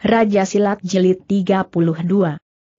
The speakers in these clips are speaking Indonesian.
Raja Silat jelit 32.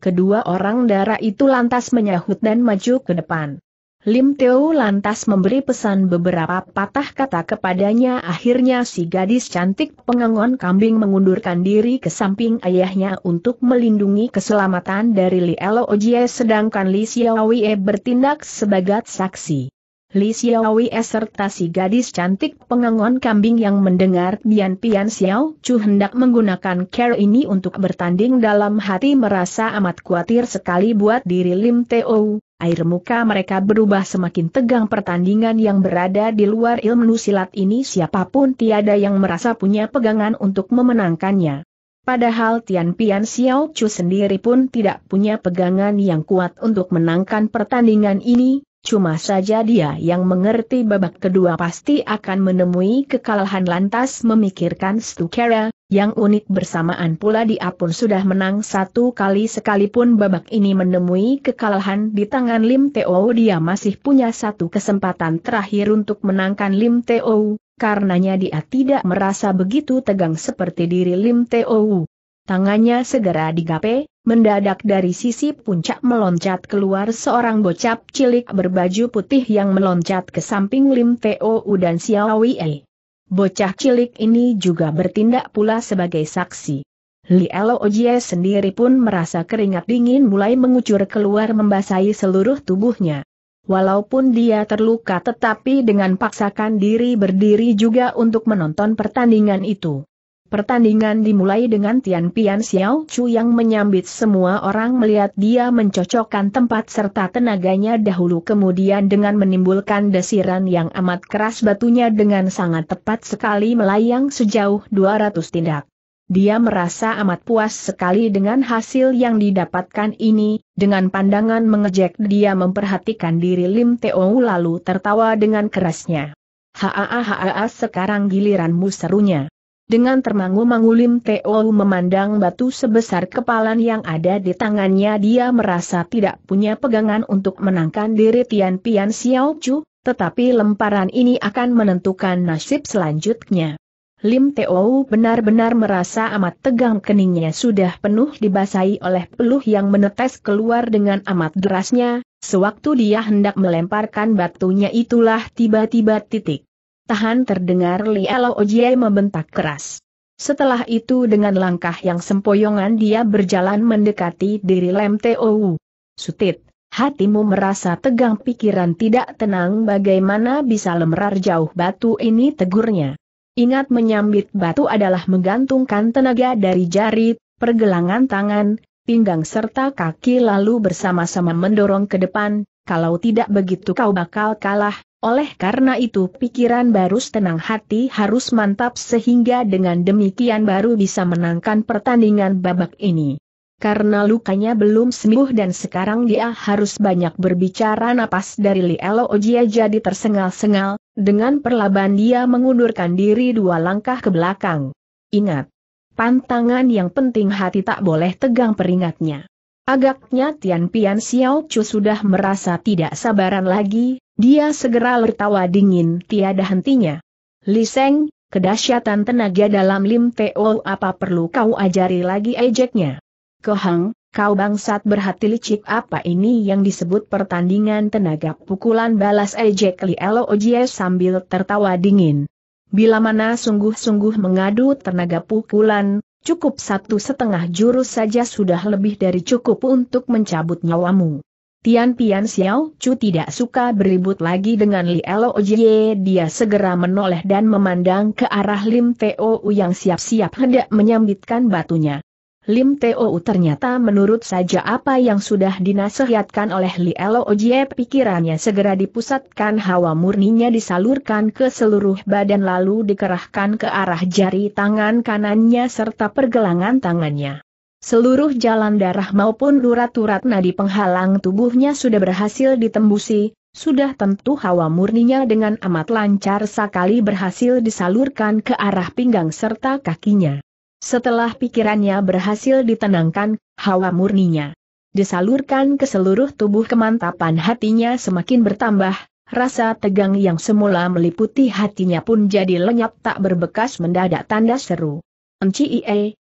Kedua orang darah itu lantas menyahut dan maju ke depan. Lim Teo lantas memberi pesan beberapa patah kata kepadanya akhirnya si gadis cantik pengangon kambing mengundurkan diri ke samping ayahnya untuk melindungi keselamatan dari Li Elo Ojie sedangkan Li Xiaowei bertindak sebagai saksi. Li Xiaowie serta si gadis cantik pengangon kambing yang mendengar Bian Pian Xiao Chu hendak menggunakan care ini untuk bertanding dalam hati merasa amat khawatir sekali buat diri Lim Teo. Air muka mereka berubah semakin tegang pertandingan yang berada di luar ilmu silat ini siapapun tiada yang merasa punya pegangan untuk memenangkannya. Padahal Tian Pian Xiao Chu sendiri pun tidak punya pegangan yang kuat untuk menangkan pertandingan ini, Cuma saja dia yang mengerti babak kedua pasti akan menemui kekalahan lantas memikirkan Stukera, yang unik bersamaan pula dia pun sudah menang satu kali sekalipun babak ini menemui kekalahan di tangan Lim Teo dia masih punya satu kesempatan terakhir untuk menangkan Lim Teo, karenanya dia tidak merasa begitu tegang seperti diri Lim Teo. Tangannya segera digape, mendadak dari sisi puncak meloncat keluar seorang bocap cilik berbaju putih yang meloncat ke samping Lim Teo dan Xiao Wei. Bocah cilik ini juga bertindak pula sebagai saksi. Li Elo Ojie sendiri pun merasa keringat dingin mulai mengucur keluar membasahi seluruh tubuhnya. Walaupun dia terluka tetapi dengan paksakan diri berdiri juga untuk menonton pertandingan itu. Pertandingan dimulai dengan Tian Pian Xiao Chu yang menyambit semua orang melihat dia mencocokkan tempat serta tenaganya dahulu kemudian dengan menimbulkan desiran yang amat keras batunya dengan sangat tepat sekali melayang sejauh 200 tindak. Dia merasa amat puas sekali dengan hasil yang didapatkan ini, dengan pandangan mengejek dia memperhatikan diri Lim Teo lalu tertawa dengan kerasnya. Haa haa sekarang giliranmu serunya. Dengan termangu-mangu Lim Teo memandang batu sebesar kepalan yang ada di tangannya dia merasa tidak punya pegangan untuk menangkan diri Tian Pian Xiao Chu, tetapi lemparan ini akan menentukan nasib selanjutnya. Lim Teo benar-benar merasa amat tegang keningnya sudah penuh dibasahi oleh peluh yang menetes keluar dengan amat derasnya, sewaktu dia hendak melemparkan batunya itulah tiba-tiba titik. Tahan terdengar Liao Ojie membentak keras. Setelah itu dengan langkah yang sempoyongan dia berjalan mendekati diri Lem Wu. Sutit, hatimu merasa tegang pikiran tidak tenang bagaimana bisa lemrar jauh batu ini tegurnya. Ingat menyambit batu adalah menggantungkan tenaga dari jari, pergelangan tangan, pinggang serta kaki lalu bersama-sama mendorong ke depan, kalau tidak begitu kau bakal kalah, oleh karena itu pikiran baru tenang hati harus mantap sehingga dengan demikian baru bisa menangkan pertandingan babak ini. Karena lukanya belum sembuh dan sekarang dia harus banyak berbicara napas dari Lielo Ojia jadi tersengal-sengal, dengan perlahan dia mengundurkan diri dua langkah ke belakang. Ingat, pantangan yang penting hati tak boleh tegang peringatnya. Agaknya Tian Pian Xiao Chu sudah merasa tidak sabaran lagi, dia segera tertawa dingin tiada hentinya. Li Seng, kedahsyatan tenaga dalam Lim Teo apa perlu kau ajari lagi ejeknya? Hang, kau bangsat berhati licik apa ini yang disebut pertandingan tenaga pukulan balas ejek Li Elo Ojie sambil tertawa dingin. Bila mana sungguh-sungguh mengadu tenaga pukulan, cukup satu setengah jurus saja sudah lebih dari cukup untuk mencabut nyawamu. Tian Pian Xiao Chu tidak suka beribut lagi dengan Li Elo Dia segera menoleh dan memandang ke arah Lim Teo yang siap-siap hendak menyambitkan batunya. Lim Teo ternyata menurut saja apa yang sudah dinasehatkan oleh Li Elo pikirannya segera dipusatkan hawa murninya disalurkan ke seluruh badan lalu dikerahkan ke arah jari tangan kanannya serta pergelangan tangannya. Seluruh jalan darah maupun urat-urat nadi penghalang tubuhnya sudah berhasil ditembusi, sudah tentu hawa murninya dengan amat lancar sekali berhasil disalurkan ke arah pinggang serta kakinya. Setelah pikirannya berhasil ditenangkan, hawa murninya disalurkan ke seluruh tubuh kemantapan hatinya semakin bertambah, rasa tegang yang semula meliputi hatinya pun jadi lenyap tak berbekas mendadak tanda seru. Enci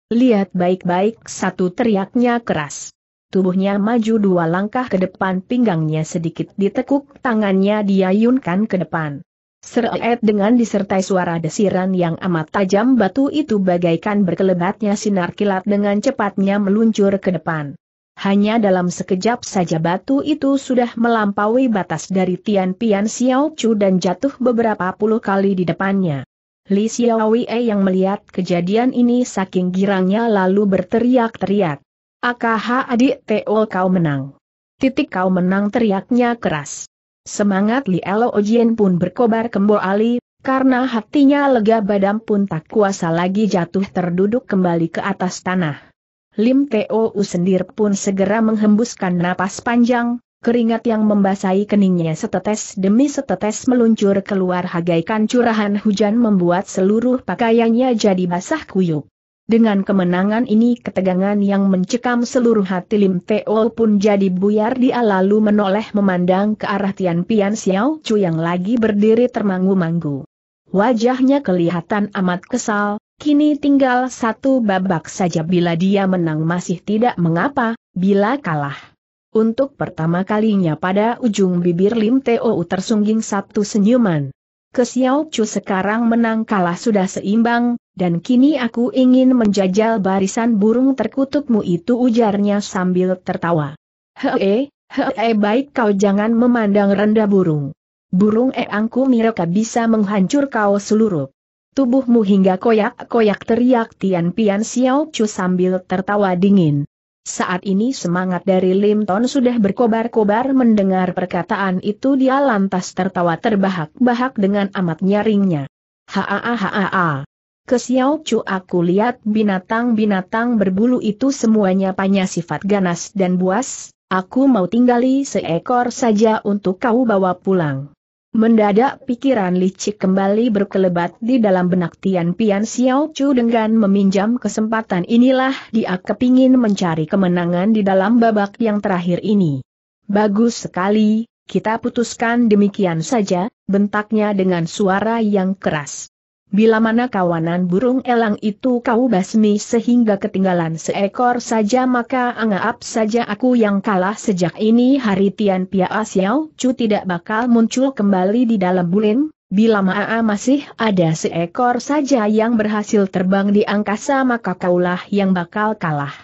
Lihat baik-baik satu teriaknya keras. Tubuhnya maju dua langkah ke depan pinggangnya sedikit ditekuk tangannya diayunkan ke depan. Seret dengan disertai suara desiran yang amat tajam batu itu bagaikan berkelebatnya sinar kilat dengan cepatnya meluncur ke depan. Hanya dalam sekejap saja batu itu sudah melampaui batas dari Tian Pian Xiao Chu dan jatuh beberapa puluh kali di depannya. Li Xiaowie yang melihat kejadian ini saking girangnya lalu berteriak-teriak. Akaha adik Teol kau menang. Titik kau menang teriaknya keras. Semangat Li Elo Ojien pun berkobar kembali, karena hatinya lega badam pun tak kuasa lagi jatuh terduduk kembali ke atas tanah. Lim Teo U sendir pun segera menghembuskan napas panjang, keringat yang membasahi keningnya setetes demi setetes meluncur keluar hagaikan curahan hujan membuat seluruh pakaiannya jadi basah kuyup. Dengan kemenangan ini ketegangan yang mencekam seluruh hati Lim Teo pun jadi buyar dia lalu menoleh memandang ke arah Tian Pian Xiao Chu yang lagi berdiri termangu mangu Wajahnya kelihatan amat kesal, kini tinggal satu babak saja bila dia menang masih tidak mengapa, bila kalah untuk pertama kalinya pada ujung bibir Lim Teo tersungging satu senyuman. Kesiau Chu sekarang menang kalah sudah seimbang, dan kini aku ingin menjajal barisan burung terkutukmu itu ujarnya sambil tertawa. Hee, hee baik kau jangan memandang rendah burung. Burung eangku mereka bisa menghancur kau seluruh tubuhmu hingga koyak-koyak teriak Tian Pian Xiao Chu sambil tertawa dingin. Saat ini semangat dari Limton sudah berkobar-kobar mendengar perkataan itu dia lantas tertawa terbahak-bahak dengan amat nyaringnya. Haaahaa. Kesiau kesiau cu aku lihat binatang-binatang berbulu itu semuanya punya sifat ganas dan buas, aku mau tinggali seekor saja untuk kau bawa pulang. Mendadak pikiran licik kembali berkelebat di dalam benak Tian Pian Xiao Chu dengan meminjam kesempatan inilah dia kepingin mencari kemenangan di dalam babak yang terakhir ini. Bagus sekali, kita putuskan demikian saja, bentaknya dengan suara yang keras. Bila mana kawanan burung elang itu kau basmi sehingga ketinggalan seekor saja maka anggap saja aku yang kalah sejak ini hari Tian Pia Asiao Chu tidak bakal muncul kembali di dalam bulim, bila Maa masih ada seekor saja yang berhasil terbang di angkasa maka kaulah yang bakal kalah.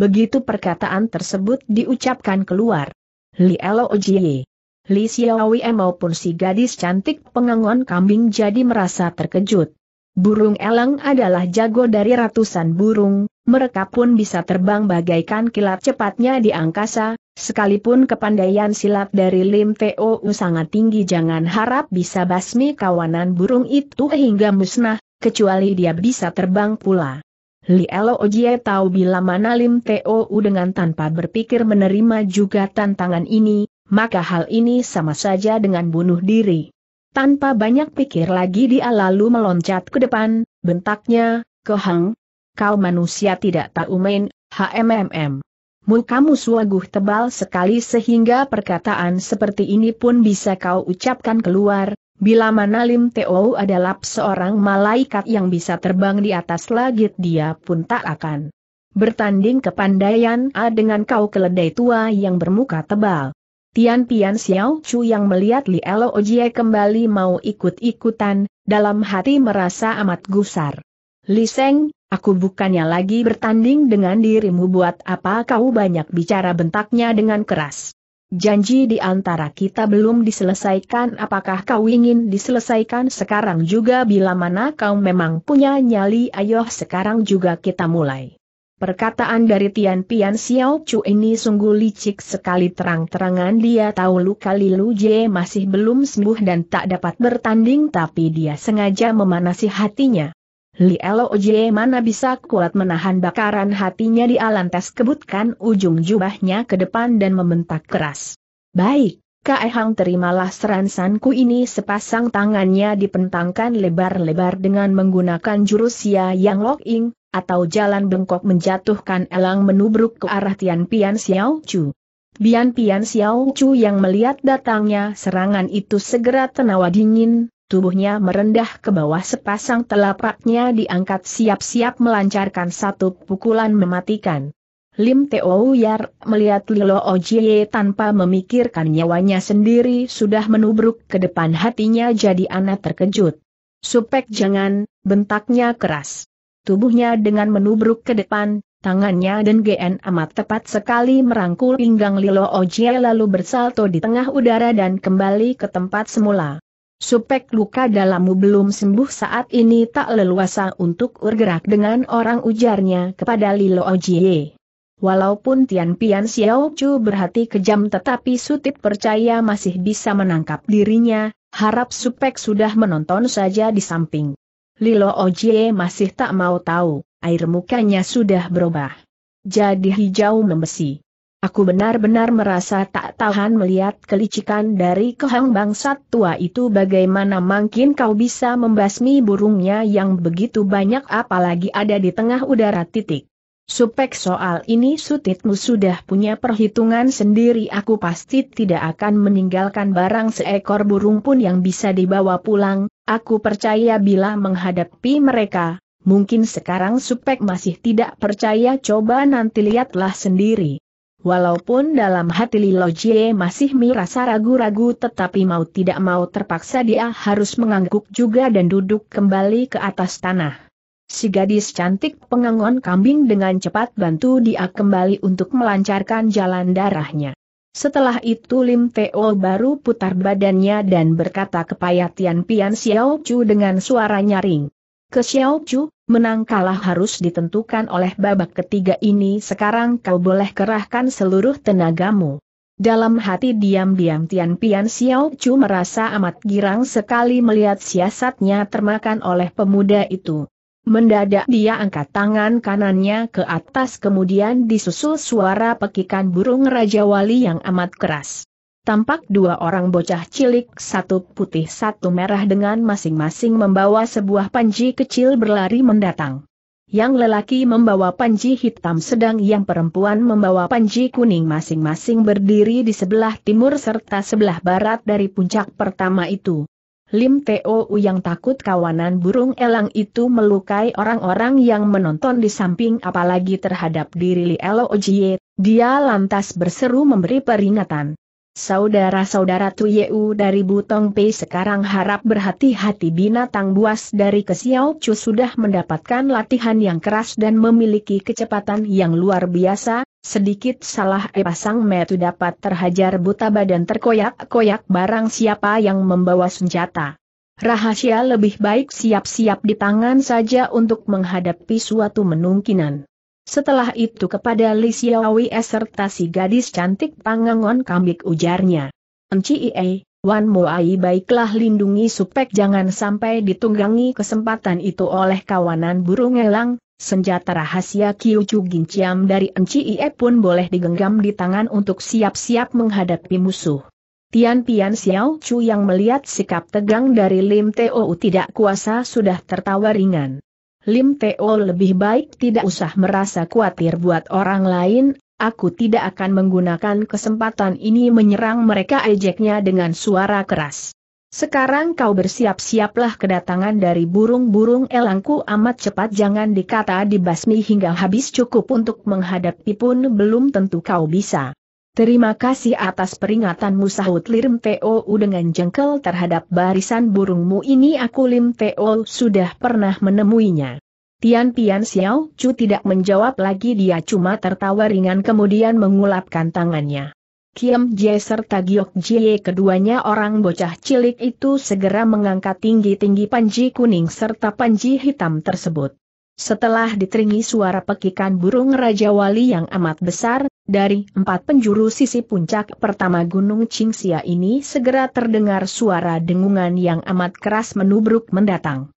Begitu perkataan tersebut diucapkan keluar. Li Elo Ojie Li Xiaowei maupun si gadis cantik pengangon kambing jadi merasa terkejut. Burung elang adalah jago dari ratusan burung, mereka pun bisa terbang bagaikan kilat cepatnya di angkasa, sekalipun kepandaian silat dari Lim Teo sangat tinggi jangan harap bisa basmi kawanan burung itu hingga musnah, kecuali dia bisa terbang pula. Li Elo Ojie tahu bila mana Lim Teo dengan tanpa berpikir menerima juga tantangan ini, maka hal ini sama saja dengan bunuh diri. Tanpa banyak pikir lagi dia lalu meloncat ke depan, bentaknya, kehang. Kau manusia tidak tahu main, HMMM. Mukamu suaguh tebal sekali sehingga perkataan seperti ini pun bisa kau ucapkan keluar, bila mana Lim Teo adalah seorang malaikat yang bisa terbang di atas langit dia pun tak akan bertanding kepandaian A ah, dengan kau keledai tua yang bermuka tebal. Tian Pian Xiao Chu yang melihat Li Elo Ojie kembali mau ikut-ikutan, dalam hati merasa amat gusar. Li Seng, aku bukannya lagi bertanding dengan dirimu buat apa kau banyak bicara bentaknya dengan keras. Janji di antara kita belum diselesaikan apakah kau ingin diselesaikan sekarang juga bila mana kau memang punya nyali ayo sekarang juga kita mulai. Perkataan dari Tian Pian Xiao Chu ini sungguh licik sekali terang-terangan dia tahu luka Lilu Jie masih belum sembuh dan tak dapat bertanding tapi dia sengaja memanasi hatinya. Li Elo Jie mana bisa kuat menahan bakaran hatinya di alantas kebutkan ujung jubahnya ke depan dan membentak keras. Baik, Kak Ehang terimalah seransanku ini sepasang tangannya dipentangkan lebar-lebar dengan menggunakan jurus ya yang locking, atau jalan bengkok menjatuhkan elang menubruk ke arah Tian Pian Xiao Chu. Bian Pian Xiao Chu yang melihat datangnya serangan itu segera tenawa dingin, tubuhnya merendah ke bawah sepasang telapaknya diangkat siap-siap melancarkan satu pukulan mematikan. Lim Teo Yar melihat Lilo Ojie tanpa memikirkan nyawanya sendiri sudah menubruk ke depan hatinya jadi anak terkejut. Supek jangan, bentaknya keras tubuhnya dengan menubruk ke depan, tangannya dan GN amat tepat sekali merangkul pinggang Lilo Ojie lalu bersalto di tengah udara dan kembali ke tempat semula. Supek luka dalammu belum sembuh saat ini tak leluasa untuk bergerak dengan orang ujarnya kepada Lilo Ojie. Walaupun Tian Pian Xiao Chu berhati kejam tetapi Sutit percaya masih bisa menangkap dirinya, harap Supek sudah menonton saja di samping. Lilo Ojie masih tak mau tahu, air mukanya sudah berubah. Jadi hijau membesi. Aku benar-benar merasa tak tahan melihat kelicikan dari kehang bangsat tua itu bagaimana mungkin kau bisa membasmi burungnya yang begitu banyak apalagi ada di tengah udara titik. Supek soal ini sutitmu sudah punya perhitungan sendiri aku pasti tidak akan meninggalkan barang seekor burung pun yang bisa dibawa pulang, Aku percaya bila menghadapi mereka, mungkin sekarang Supek masih tidak percaya coba nanti lihatlah sendiri. Walaupun dalam hati Lilo Jie masih merasa ragu-ragu tetapi mau tidak mau terpaksa dia harus mengangguk juga dan duduk kembali ke atas tanah. Si gadis cantik pengangon kambing dengan cepat bantu dia kembali untuk melancarkan jalan darahnya. Setelah itu Lim Teo baru putar badannya dan berkata kepada Tian Pian Xiao Chu dengan suara nyaring. Ke Xiao Chu, menang kalah harus ditentukan oleh babak ketiga ini sekarang kau boleh kerahkan seluruh tenagamu. Dalam hati diam-diam Tian Pian Xiao Chu merasa amat girang sekali melihat siasatnya termakan oleh pemuda itu. Mendadak dia angkat tangan kanannya ke atas kemudian disusul suara pekikan burung Raja Wali yang amat keras. Tampak dua orang bocah cilik, satu putih satu merah dengan masing-masing membawa sebuah panji kecil berlari mendatang. Yang lelaki membawa panji hitam sedang yang perempuan membawa panji kuning masing-masing berdiri di sebelah timur serta sebelah barat dari puncak pertama itu. Lim Teo yang takut kawanan burung elang itu melukai orang-orang yang menonton di samping apalagi terhadap diri Li Elo Ojie, dia lantas berseru memberi peringatan. Saudara-saudara Tuyeu dari Butong Pei sekarang harap berhati-hati binatang buas dari Kesiau Chu sudah mendapatkan latihan yang keras dan memiliki kecepatan yang luar biasa, Sedikit salah eh pasang metu dapat terhajar buta badan terkoyak-koyak barang siapa yang membawa senjata. Rahasia lebih baik siap-siap di tangan saja untuk menghadapi suatu menungkinan. Setelah itu kepada Li Xiaowie serta si gadis cantik Pangangon Kambik ujarnya. Enci Ie, Wan Moai baiklah lindungi supek jangan sampai ditunggangi kesempatan itu oleh kawanan burung elang, Senjata rahasia Kyuchu Ginchiam dari NCIE pun boleh digenggam di tangan untuk siap-siap menghadapi musuh. Tian Pian Xiao Chu yang melihat sikap tegang dari Lim Teo tidak kuasa sudah tertawa ringan. Lim Teo lebih baik tidak usah merasa khawatir buat orang lain, aku tidak akan menggunakan kesempatan ini menyerang mereka ejeknya dengan suara keras. Sekarang kau bersiap-siaplah kedatangan dari burung-burung elangku amat cepat jangan dikata dibasmi hingga habis cukup untuk menghadapi pun belum tentu kau bisa. Terima kasih atas peringatanmu sahut Lim Teo dengan jengkel terhadap barisan burungmu ini aku Lim Teo sudah pernah menemuinya. Tian Pian Xiao Chu tidak menjawab lagi dia cuma tertawa ringan kemudian mengulapkan tangannya. Kiem Jie serta Giok Jie keduanya orang bocah cilik itu segera mengangkat tinggi-tinggi panji kuning serta panji hitam tersebut. Setelah diteringi suara pekikan burung Raja Wali yang amat besar, dari empat penjuru sisi puncak pertama Gunung Qingxia ini segera terdengar suara dengungan yang amat keras menubruk mendatang.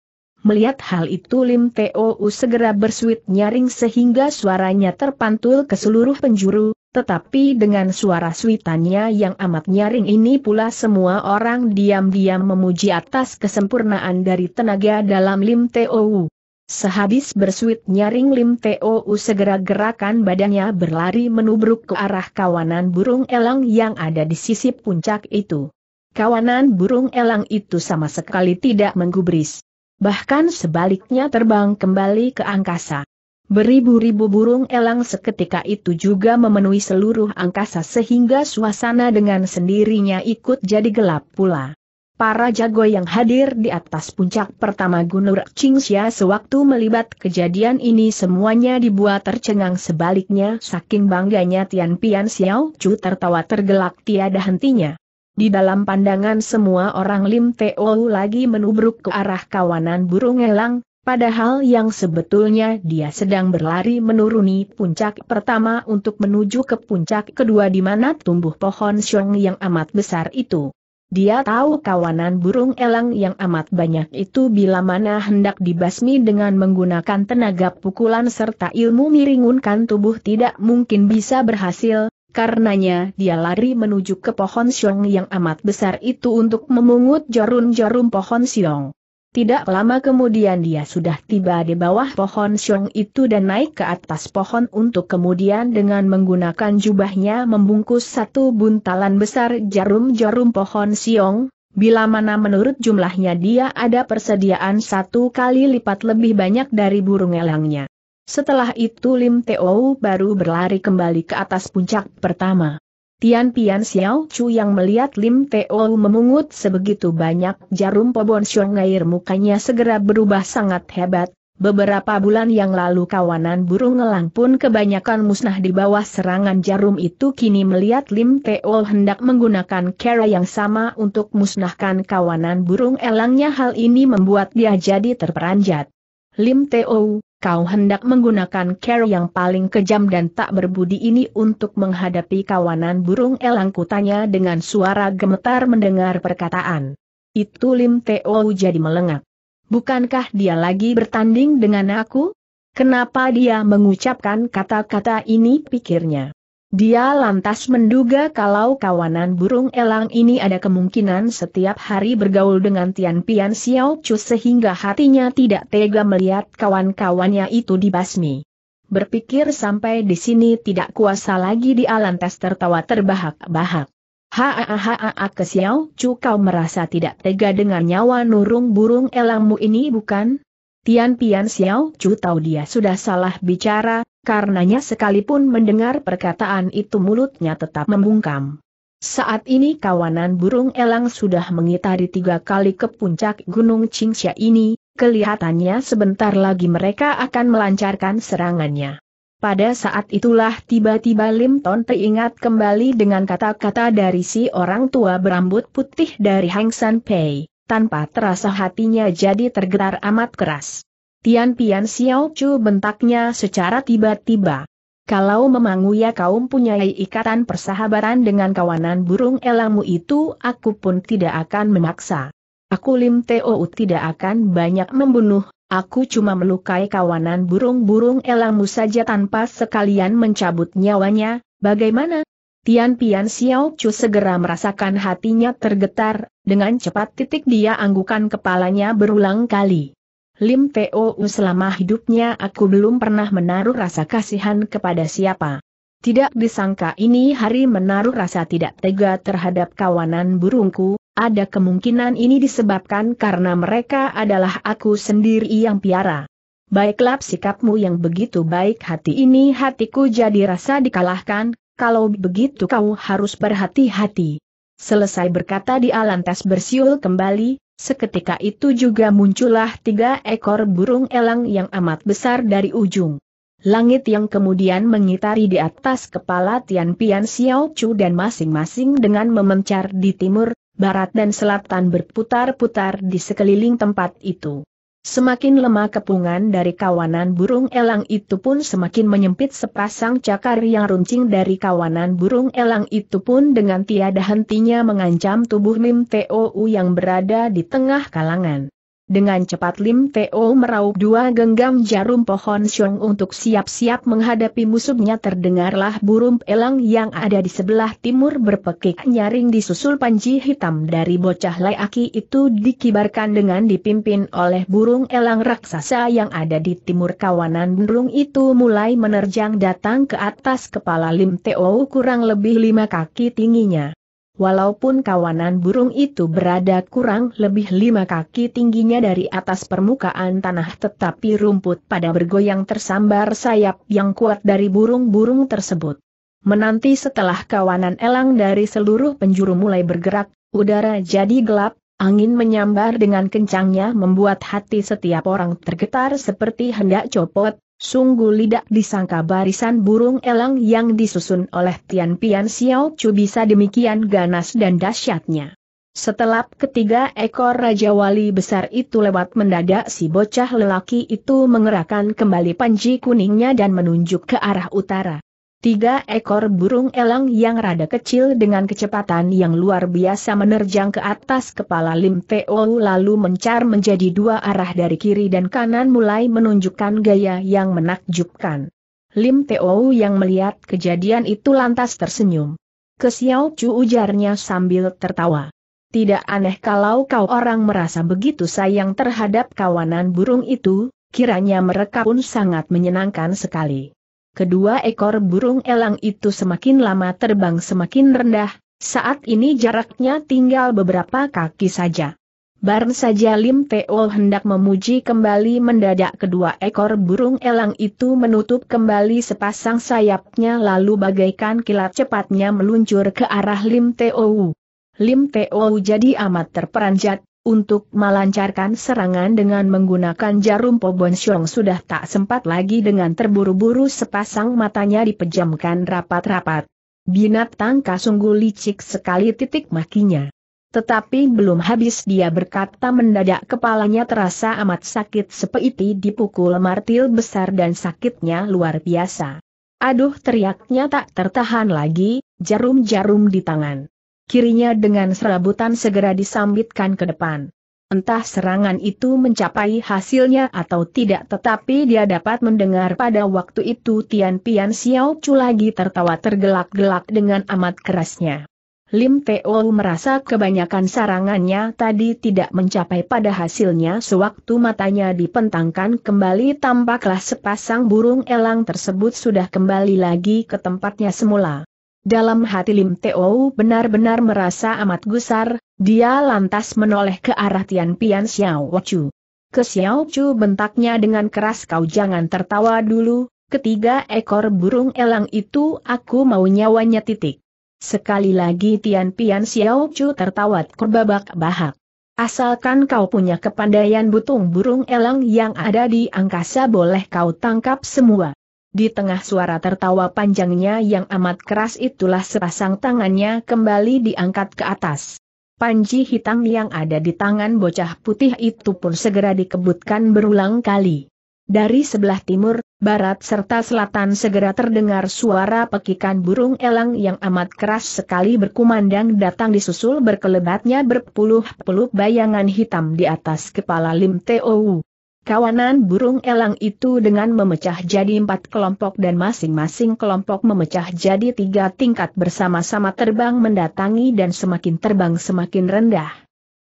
Melihat hal itu Lim Teo segera bersuit nyaring sehingga suaranya terpantul ke seluruh penjuru, tetapi dengan suara suitannya yang amat nyaring ini pula semua orang diam-diam memuji atas kesempurnaan dari tenaga dalam Lim Tou. Sehabis bersuit nyaring Lim Tou segera gerakan badannya berlari menubruk ke arah kawanan burung elang yang ada di sisi puncak itu. Kawanan burung elang itu sama sekali tidak menggubris. Bahkan sebaliknya terbang kembali ke angkasa. Beribu-ribu burung elang seketika itu juga memenuhi seluruh angkasa sehingga suasana dengan sendirinya ikut jadi gelap pula. Para jago yang hadir di atas puncak pertama Gunung Qingxia sewaktu melibat kejadian ini semuanya dibuat tercengang sebaliknya saking bangganya Tian Pian Xiao Chu tertawa tergelak tiada hentinya. Di dalam pandangan semua orang Lim Teo lagi menubruk ke arah kawanan burung elang, Padahal yang sebetulnya dia sedang berlari menuruni puncak pertama untuk menuju ke puncak kedua di mana tumbuh pohon siong yang amat besar itu. Dia tahu kawanan burung elang yang amat banyak itu bila mana hendak dibasmi dengan menggunakan tenaga pukulan serta ilmu miringunkan tubuh tidak mungkin bisa berhasil, Karenanya dia lari menuju ke pohon siong yang amat besar itu untuk memungut jarum-jarum pohon siong. Tidak lama kemudian dia sudah tiba di bawah pohon siung itu dan naik ke atas pohon untuk kemudian dengan menggunakan jubahnya membungkus satu buntalan besar jarum-jarum pohon siung, bila mana menurut jumlahnya dia ada persediaan satu kali lipat lebih banyak dari burung elangnya. Setelah itu Lim Teo baru berlari kembali ke atas puncak pertama. Tian Pian Xiao Chu yang melihat Lim Teo memungut sebegitu banyak jarum pobon siong air mukanya segera berubah sangat hebat. Beberapa bulan yang lalu kawanan burung elang pun kebanyakan musnah di bawah serangan jarum itu kini melihat Lim Teo hendak menggunakan cara yang sama untuk musnahkan kawanan burung elangnya hal ini membuat dia jadi terperanjat. Lim Teo, kau hendak menggunakan care yang paling kejam dan tak berbudi ini untuk menghadapi kawanan burung elang kutanya dengan suara gemetar mendengar perkataan. Itu Lim Teo jadi melengak. Bukankah dia lagi bertanding dengan aku? Kenapa dia mengucapkan kata-kata ini pikirnya? Dia lantas menduga kalau kawanan burung elang ini ada kemungkinan setiap hari bergaul dengan Tian Pian Xiao Chu sehingga hatinya tidak tega melihat kawan-kawannya itu dibasmi. Berpikir sampai di sini tidak kuasa lagi dia lantas tertawa terbahak-bahak. Hahaha ke Xiao Chu kau merasa tidak tega dengan nyawa nurung burung elangmu ini bukan? Tian Pian Xiao Chu tahu dia sudah salah bicara, karenanya sekalipun mendengar perkataan itu mulutnya tetap membungkam. Saat ini kawanan burung elang sudah mengitari tiga kali ke puncak Gunung Qingxia ini, kelihatannya sebentar lagi mereka akan melancarkan serangannya. Pada saat itulah tiba-tiba Lim Ton teringat kembali dengan kata-kata dari si orang tua berambut putih dari Hang San Pei tanpa terasa hatinya jadi tergetar amat keras. Tian Pian Xiao Chu bentaknya secara tiba-tiba. Kalau memang ya kaum punya ikatan persahabatan dengan kawanan burung elangmu itu aku pun tidak akan memaksa. Aku Lim Teo tidak akan banyak membunuh, aku cuma melukai kawanan burung-burung elangmu saja tanpa sekalian mencabut nyawanya, bagaimana? Tian Pian Xiao Chu segera merasakan hatinya tergetar, dengan cepat titik dia anggukan kepalanya berulang kali. Lim Teo selama hidupnya aku belum pernah menaruh rasa kasihan kepada siapa. Tidak disangka ini hari menaruh rasa tidak tega terhadap kawanan burungku, ada kemungkinan ini disebabkan karena mereka adalah aku sendiri yang piara. Baiklah sikapmu yang begitu baik hati ini hatiku jadi rasa dikalahkan, kalau begitu kau harus berhati-hati. Selesai berkata di lantas bersiul kembali, seketika itu juga muncullah tiga ekor burung elang yang amat besar dari ujung. Langit yang kemudian mengitari di atas kepala Tian Pian Xiao Chu dan masing-masing dengan memencar di timur, barat dan selatan berputar-putar di sekeliling tempat itu. Semakin lemah kepungan dari kawanan burung elang itu pun semakin menyempit sepasang cakar yang runcing dari kawanan burung elang itu pun dengan tiada hentinya mengancam tubuh Mim Tou yang berada di tengah kalangan. Dengan cepat Lim Teo meraup dua genggam jarum pohon siung untuk siap-siap menghadapi musuhnya terdengarlah burung elang yang ada di sebelah timur berpekik nyaring disusul panji hitam dari bocah leaki itu dikibarkan dengan dipimpin oleh burung elang raksasa yang ada di timur kawanan burung itu mulai menerjang datang ke atas kepala Lim Teo kurang lebih lima kaki tingginya. Walaupun kawanan burung itu berada kurang lebih lima kaki tingginya dari atas permukaan tanah tetapi rumput pada bergoyang tersambar sayap yang kuat dari burung-burung tersebut. Menanti setelah kawanan elang dari seluruh penjuru mulai bergerak, udara jadi gelap, angin menyambar dengan kencangnya membuat hati setiap orang tergetar seperti hendak copot, Sungguh lidak disangka barisan burung elang yang disusun oleh Tian Pian Xiao Chu bisa demikian ganas dan dahsyatnya. Setelah ketiga ekor Raja Wali besar itu lewat mendadak si bocah lelaki itu mengerahkan kembali panji kuningnya dan menunjuk ke arah utara. Tiga ekor burung elang yang rada kecil dengan kecepatan yang luar biasa menerjang ke atas kepala Lim Teo lalu mencar menjadi dua arah dari kiri dan kanan mulai menunjukkan gaya yang menakjubkan. Lim Teo yang melihat kejadian itu lantas tersenyum. Kesiau cu ujarnya sambil tertawa. Tidak aneh kalau kau orang merasa begitu sayang terhadap kawanan burung itu, kiranya mereka pun sangat menyenangkan sekali kedua ekor burung elang itu semakin lama terbang semakin rendah, saat ini jaraknya tinggal beberapa kaki saja. Barn saja Lim Teol hendak memuji kembali mendadak kedua ekor burung elang itu menutup kembali sepasang sayapnya lalu bagaikan kilat cepatnya meluncur ke arah Lim Teol. Lim Teol jadi amat terperanjat, untuk melancarkan serangan dengan menggunakan jarum Pobon Syong sudah tak sempat lagi dengan terburu-buru sepasang matanya dipejamkan rapat-rapat. Binatang kasunggu licik sekali titik makinya. Tetapi belum habis dia berkata mendadak kepalanya terasa amat sakit sepeiti dipukul martil besar dan sakitnya luar biasa. Aduh teriaknya tak tertahan lagi, jarum-jarum di tangan kirinya dengan serabutan segera disambitkan ke depan. Entah serangan itu mencapai hasilnya atau tidak tetapi dia dapat mendengar pada waktu itu Tian Pian Xiao Chu lagi tertawa tergelak-gelak dengan amat kerasnya. Lim Teo merasa kebanyakan sarangannya tadi tidak mencapai pada hasilnya sewaktu matanya dipentangkan kembali tampaklah sepasang burung elang tersebut sudah kembali lagi ke tempatnya semula. Dalam hati Lim Teo benar-benar merasa amat gusar, dia lantas menoleh ke arah Tian Pian Xiao Chu. Ke Xiao Chu bentaknya dengan keras kau jangan tertawa dulu, ketiga ekor burung elang itu aku mau nyawanya titik. Sekali lagi Tian Pian Xiao Chu tertawa terbabak bahak. Asalkan kau punya kepandaian butung burung elang yang ada di angkasa boleh kau tangkap semua. Di tengah suara tertawa panjangnya yang amat keras itulah sepasang tangannya kembali diangkat ke atas. Panji hitam yang ada di tangan bocah putih itu pun segera dikebutkan berulang kali. Dari sebelah timur, barat serta selatan segera terdengar suara pekikan burung elang yang amat keras sekali berkumandang datang disusul berkelebatnya berpuluh-puluh bayangan hitam di atas kepala Lim Tou. Kawanan burung elang itu dengan memecah jadi empat kelompok dan masing-masing kelompok memecah jadi tiga tingkat bersama-sama terbang mendatangi dan semakin terbang semakin rendah.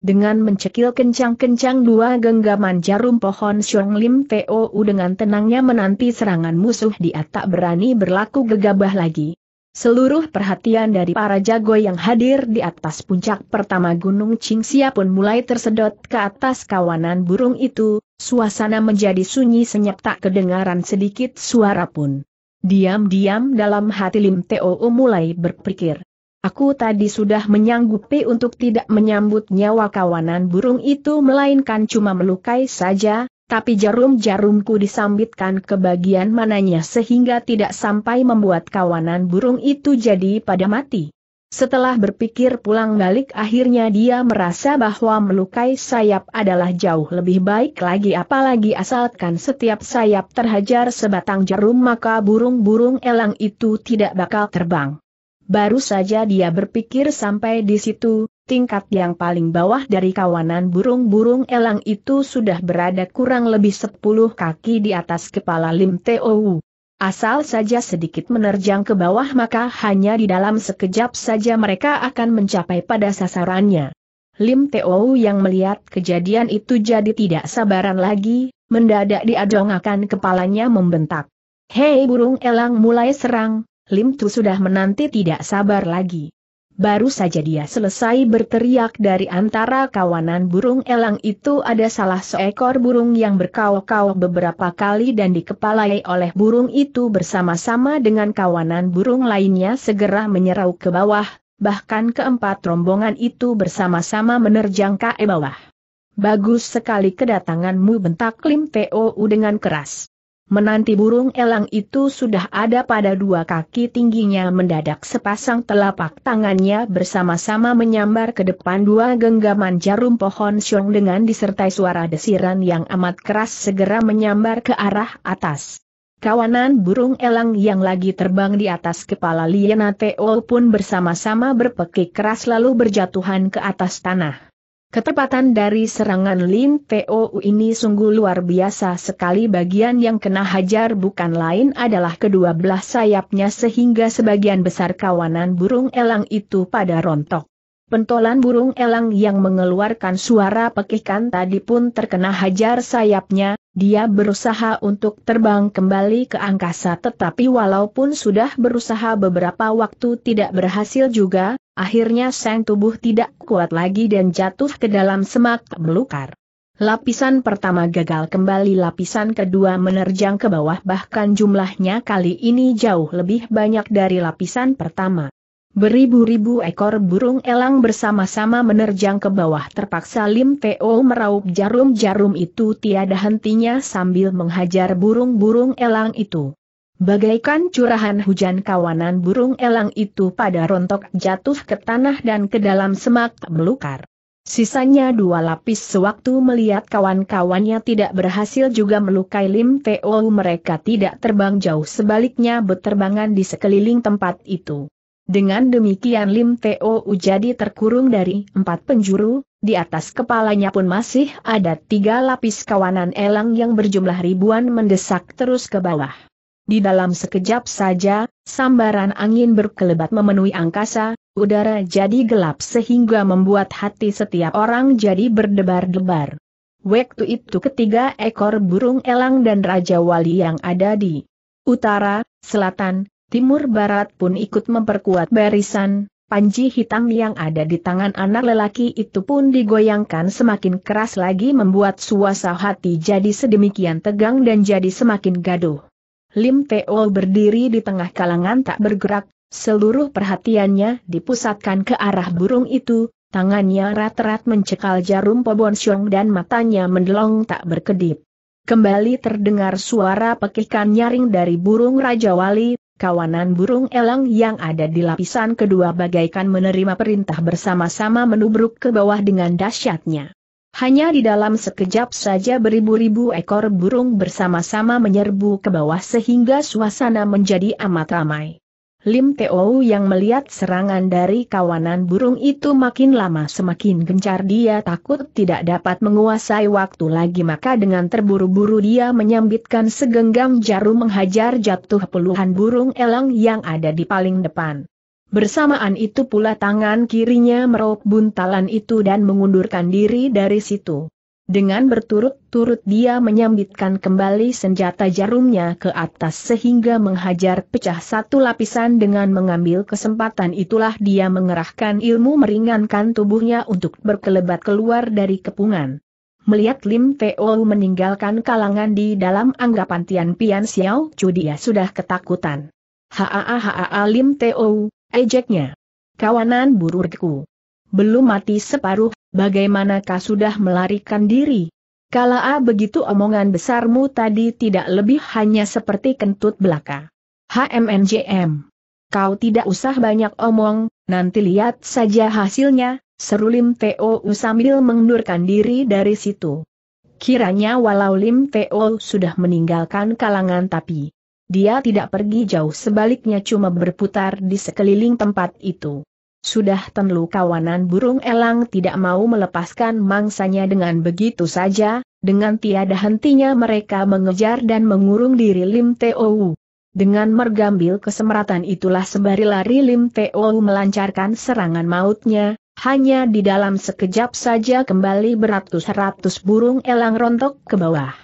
Dengan mencekil kencang-kencang dua genggaman jarum pohon Xiong Lim Tou dengan tenangnya menanti serangan musuh dia tak berani berlaku gegabah lagi. Seluruh perhatian dari para jago yang hadir di atas puncak pertama Gunung Qingxia pun mulai tersedot ke atas kawanan burung itu, suasana menjadi sunyi senyap tak kedengaran sedikit suara pun. Diam-diam dalam hati Lim Teo mulai berpikir. Aku tadi sudah menyanggupi untuk tidak menyambut nyawa kawanan burung itu melainkan cuma melukai saja, tapi jarum-jarumku disambitkan ke bagian mananya sehingga tidak sampai membuat kawanan burung itu jadi pada mati. Setelah berpikir pulang balik akhirnya dia merasa bahwa melukai sayap adalah jauh lebih baik lagi apalagi asalkan setiap sayap terhajar sebatang jarum maka burung-burung elang itu tidak bakal terbang. Baru saja dia berpikir sampai di situ, tingkat yang paling bawah dari kawanan burung-burung elang itu sudah berada kurang lebih 10 kaki di atas kepala Lim Tou. Asal saja sedikit menerjang ke bawah maka hanya di dalam sekejap saja mereka akan mencapai pada sasarannya. Lim Teo yang melihat kejadian itu jadi tidak sabaran lagi, mendadak diadongakan kepalanya membentak. Hei burung elang mulai serang, Lim Tu sudah menanti tidak sabar lagi. Baru saja dia selesai berteriak dari antara kawanan burung elang itu ada salah seekor burung yang berkau-kau beberapa kali dan dikepalai oleh burung itu bersama-sama dengan kawanan burung lainnya segera menyerau ke bawah, bahkan keempat rombongan itu bersama-sama menerjang ke bawah. Bagus sekali kedatanganmu bentak Lim Teu dengan keras. Menanti burung elang itu sudah ada pada dua kaki tingginya mendadak sepasang telapak tangannya bersama-sama menyambar ke depan dua genggaman jarum pohon siong dengan disertai suara desiran yang amat keras segera menyambar ke arah atas. Kawanan burung elang yang lagi terbang di atas kepala Liana Teol pun bersama-sama berpekik keras lalu berjatuhan ke atas tanah. Ketepatan dari serangan Lin Pou ini sungguh luar biasa sekali bagian yang kena hajar bukan lain adalah kedua belah sayapnya sehingga sebagian besar kawanan burung elang itu pada rontok. Pentolan burung elang yang mengeluarkan suara pekikan tadi pun terkena hajar sayapnya, dia berusaha untuk terbang kembali ke angkasa tetapi walaupun sudah berusaha beberapa waktu tidak berhasil juga, akhirnya sang tubuh tidak kuat lagi dan jatuh ke dalam semak belukar. Lapisan pertama gagal kembali lapisan kedua menerjang ke bawah bahkan jumlahnya kali ini jauh lebih banyak dari lapisan pertama. Beribu-ribu ekor burung elang bersama-sama menerjang ke bawah terpaksa Lim Teo meraup jarum-jarum itu tiada hentinya sambil menghajar burung-burung elang itu. Bagaikan curahan hujan kawanan burung elang itu pada rontok jatuh ke tanah dan ke dalam semak melukar. Sisanya dua lapis sewaktu melihat kawan-kawannya tidak berhasil juga melukai Lim Teo mereka tidak terbang jauh sebaliknya beterbangan di sekeliling tempat itu. Dengan demikian Lim Teo jadi terkurung dari empat penjuru, di atas kepalanya pun masih ada tiga lapis kawanan elang yang berjumlah ribuan mendesak terus ke bawah. Di dalam sekejap saja, sambaran angin berkelebat memenuhi angkasa, udara jadi gelap sehingga membuat hati setiap orang jadi berdebar-debar. Waktu itu ketiga ekor burung elang dan Raja Wali yang ada di utara, selatan, Timur Barat pun ikut memperkuat barisan, panji hitam yang ada di tangan anak lelaki itu pun digoyangkan semakin keras lagi membuat suasana hati jadi sedemikian tegang dan jadi semakin gaduh. Lim Teo berdiri di tengah kalangan tak bergerak, seluruh perhatiannya dipusatkan ke arah burung itu, tangannya rat-rat mencekal jarum pobonsyong dan matanya mendelong tak berkedip. Kembali terdengar suara pekikan nyaring dari burung Raja Wali, kawanan burung elang yang ada di lapisan kedua bagaikan menerima perintah bersama-sama menubruk ke bawah dengan dahsyatnya. Hanya di dalam sekejap saja beribu-ribu ekor burung bersama-sama menyerbu ke bawah sehingga suasana menjadi amat ramai. Lim Teo yang melihat serangan dari kawanan burung itu makin lama semakin gencar dia takut tidak dapat menguasai waktu lagi maka dengan terburu-buru dia menyambitkan segenggam jarum menghajar jatuh puluhan burung elang yang ada di paling depan. Bersamaan itu pula tangan kirinya meraup buntalan itu dan mengundurkan diri dari situ. Dengan berturut-turut dia menyambitkan kembali senjata jarumnya ke atas sehingga menghajar pecah satu lapisan dengan mengambil kesempatan itulah dia mengerahkan ilmu meringankan tubuhnya untuk berkelebat keluar dari kepungan. Melihat Lim Teo meninggalkan kalangan di dalam anggapan Tian Pian Xiao Chu dia sudah ketakutan. Haa haa Lim Teo, ejeknya. Kawanan bururku. Belum mati separuh bagaimanakah sudah melarikan diri? Kala begitu omongan besarmu tadi tidak lebih hanya seperti kentut belaka. HMNJM. Kau tidak usah banyak omong, nanti lihat saja hasilnya, seru Lim Teo sambil mengundurkan diri dari situ. Kiranya walau Lim Teo sudah meninggalkan kalangan tapi dia tidak pergi jauh sebaliknya cuma berputar di sekeliling tempat itu. Sudah tentu kawanan burung elang tidak mau melepaskan mangsanya dengan begitu saja, dengan tiada hentinya mereka mengejar dan mengurung diri Lim Teo. Dengan mergambil kesemeratan itulah sembari lari Lim Teo melancarkan serangan mautnya, hanya di dalam sekejap saja kembali beratus-ratus burung elang rontok ke bawah.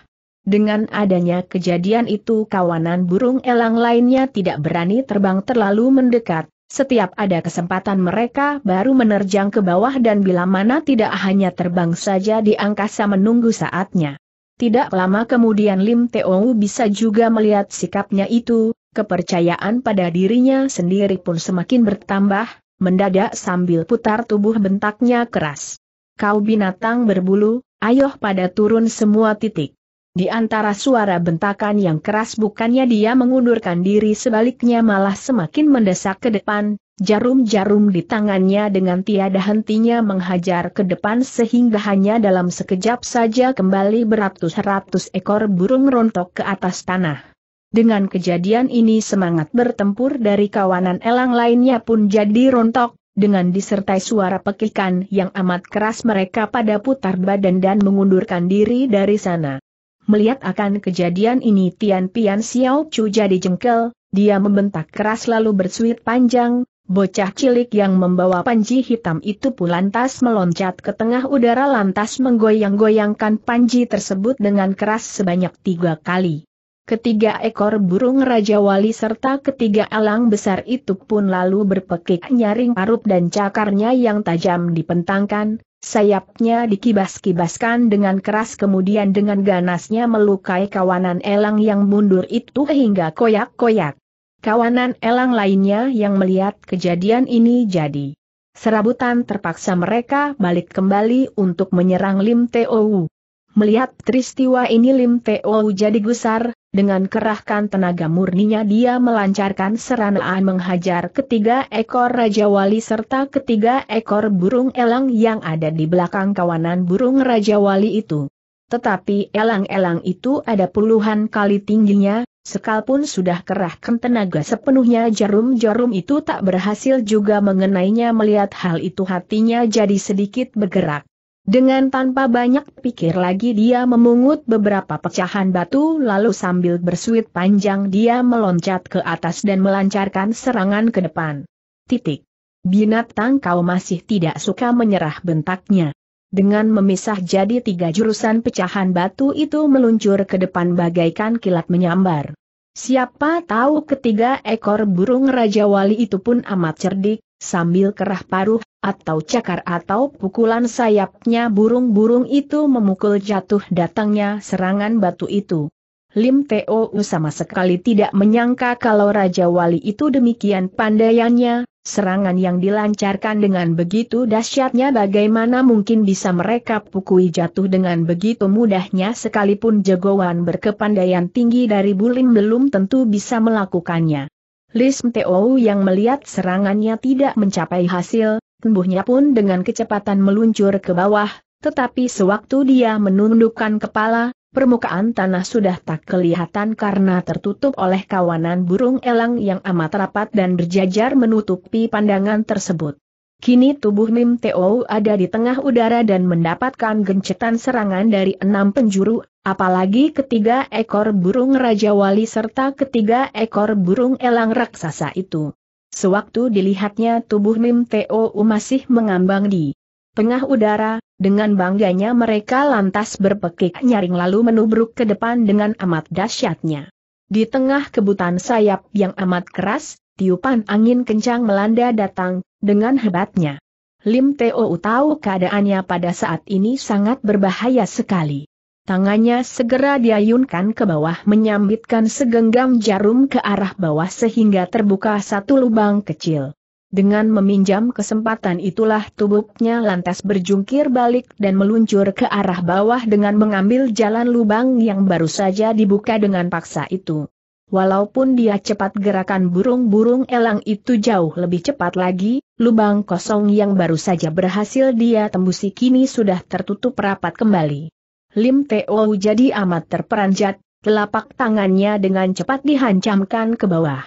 Dengan adanya kejadian itu kawanan burung elang lainnya tidak berani terbang terlalu mendekat, setiap ada kesempatan mereka baru menerjang ke bawah dan bila mana tidak hanya terbang saja di angkasa menunggu saatnya. Tidak lama kemudian Lim Teo bisa juga melihat sikapnya itu, kepercayaan pada dirinya sendiri pun semakin bertambah, mendadak sambil putar tubuh bentaknya keras. Kau binatang berbulu, ayoh pada turun semua titik. Di antara suara bentakan yang keras bukannya dia mengundurkan diri sebaliknya malah semakin mendesak ke depan, jarum-jarum di tangannya dengan tiada hentinya menghajar ke depan sehingga hanya dalam sekejap saja kembali beratus-ratus ekor burung rontok ke atas tanah. Dengan kejadian ini semangat bertempur dari kawanan elang lainnya pun jadi rontok, dengan disertai suara pekikan yang amat keras mereka pada putar badan dan mengundurkan diri dari sana. Melihat akan kejadian ini Tian Pian Xiao Chu jadi jengkel, dia membentak keras lalu bersuit panjang, Bocah cilik yang membawa panji hitam itu pun lantas meloncat ke tengah udara lantas menggoyang-goyangkan panji tersebut dengan keras sebanyak tiga kali. Ketiga ekor burung Raja Wali serta ketiga alang besar itu pun lalu berpekik nyaring parup dan cakarnya yang tajam dipentangkan, Sayapnya dikibas-kibaskan dengan keras kemudian dengan ganasnya melukai kawanan elang yang mundur itu hingga koyak-koyak. Kawanan elang lainnya yang melihat kejadian ini jadi serabutan terpaksa mereka balik kembali untuk menyerang Lim Teowu. Melihat peristiwa ini Lim Teowu jadi gusar, dengan kerahkan tenaga murninya dia melancarkan seranaan menghajar ketiga ekor Raja Wali serta ketiga ekor burung elang yang ada di belakang kawanan burung Raja Wali itu. Tetapi elang-elang itu ada puluhan kali tingginya, sekalipun sudah kerahkan tenaga sepenuhnya jarum-jarum itu tak berhasil juga mengenainya melihat hal itu hatinya jadi sedikit bergerak. Dengan tanpa banyak pikir lagi dia memungut beberapa pecahan batu lalu sambil bersuit panjang dia meloncat ke atas dan melancarkan serangan ke depan. Titik. Binatang kau masih tidak suka menyerah bentaknya. Dengan memisah jadi tiga jurusan pecahan batu itu meluncur ke depan bagaikan kilat menyambar. Siapa tahu ketiga ekor burung Raja Wali itu pun amat cerdik, Sambil kerah paruh, atau cakar atau pukulan sayapnya burung-burung itu memukul jatuh datangnya serangan batu itu. Lim Teo sama sekali tidak menyangka kalau Raja Wali itu demikian pandaiannya, serangan yang dilancarkan dengan begitu dahsyatnya bagaimana mungkin bisa mereka pukui jatuh dengan begitu mudahnya sekalipun jagoan berkepandaian tinggi dari Bulim belum tentu bisa melakukannya. Lism Teo yang melihat serangannya tidak mencapai hasil, tumbuhnya pun dengan kecepatan meluncur ke bawah, tetapi sewaktu dia menundukkan kepala, permukaan tanah sudah tak kelihatan karena tertutup oleh kawanan burung elang yang amat rapat dan berjajar menutupi pandangan tersebut. Kini tubuh Mim Teo ada di tengah udara dan mendapatkan gencetan serangan dari enam penjuru, apalagi ketiga ekor burung Raja Wali serta ketiga ekor burung elang raksasa itu. Sewaktu dilihatnya tubuh Mim Teo masih mengambang di tengah udara, dengan bangganya mereka lantas berpekik nyaring lalu menubruk ke depan dengan amat dahsyatnya. Di tengah kebutan sayap yang amat keras, tiupan angin kencang melanda datang, dengan hebatnya. Lim Teo tahu keadaannya pada saat ini sangat berbahaya sekali. Tangannya segera diayunkan ke bawah menyambitkan segenggam jarum ke arah bawah sehingga terbuka satu lubang kecil. Dengan meminjam kesempatan itulah tubuhnya lantas berjungkir balik dan meluncur ke arah bawah dengan mengambil jalan lubang yang baru saja dibuka dengan paksa itu. Walaupun dia cepat gerakan burung-burung elang itu jauh lebih cepat lagi, lubang kosong yang baru saja berhasil dia tembusi kini sudah tertutup rapat kembali. Lim Teo jadi amat terperanjat, telapak tangannya dengan cepat dihancamkan ke bawah.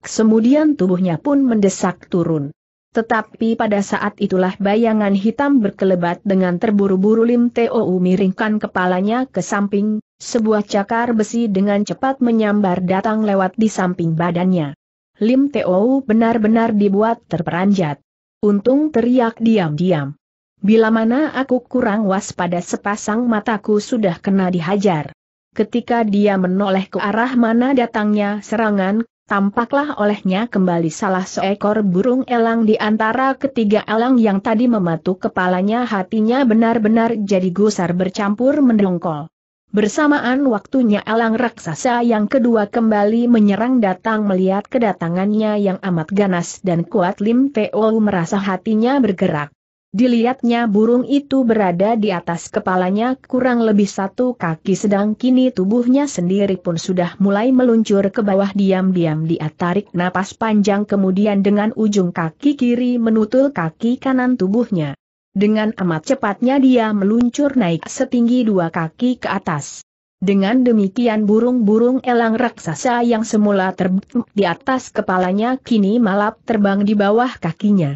Kemudian tubuhnya pun mendesak turun. Tetapi pada saat itulah bayangan hitam berkelebat dengan terburu-buru Lim Teo miringkan kepalanya ke samping, sebuah cakar besi dengan cepat menyambar datang lewat di samping badannya. Lim Teo benar-benar dibuat terperanjat. Untung teriak diam-diam. Bila mana aku kurang waspada sepasang mataku sudah kena dihajar. Ketika dia menoleh ke arah mana datangnya serangan, Tampaklah olehnya kembali salah seekor burung elang di antara ketiga elang yang tadi mematuk kepalanya hatinya benar-benar jadi gusar bercampur mendongkol. Bersamaan waktunya elang raksasa yang kedua kembali menyerang datang melihat kedatangannya yang amat ganas dan kuat Lim Teo merasa hatinya bergerak. Dilihatnya burung itu berada di atas kepalanya kurang lebih satu kaki sedang kini tubuhnya sendiri pun sudah mulai meluncur ke bawah diam-diam dia tarik napas panjang kemudian dengan ujung kaki kiri menutul kaki kanan tubuhnya. Dengan amat cepatnya dia meluncur naik setinggi dua kaki ke atas. Dengan demikian burung-burung elang raksasa yang semula terbang di atas kepalanya kini malap terbang di bawah kakinya.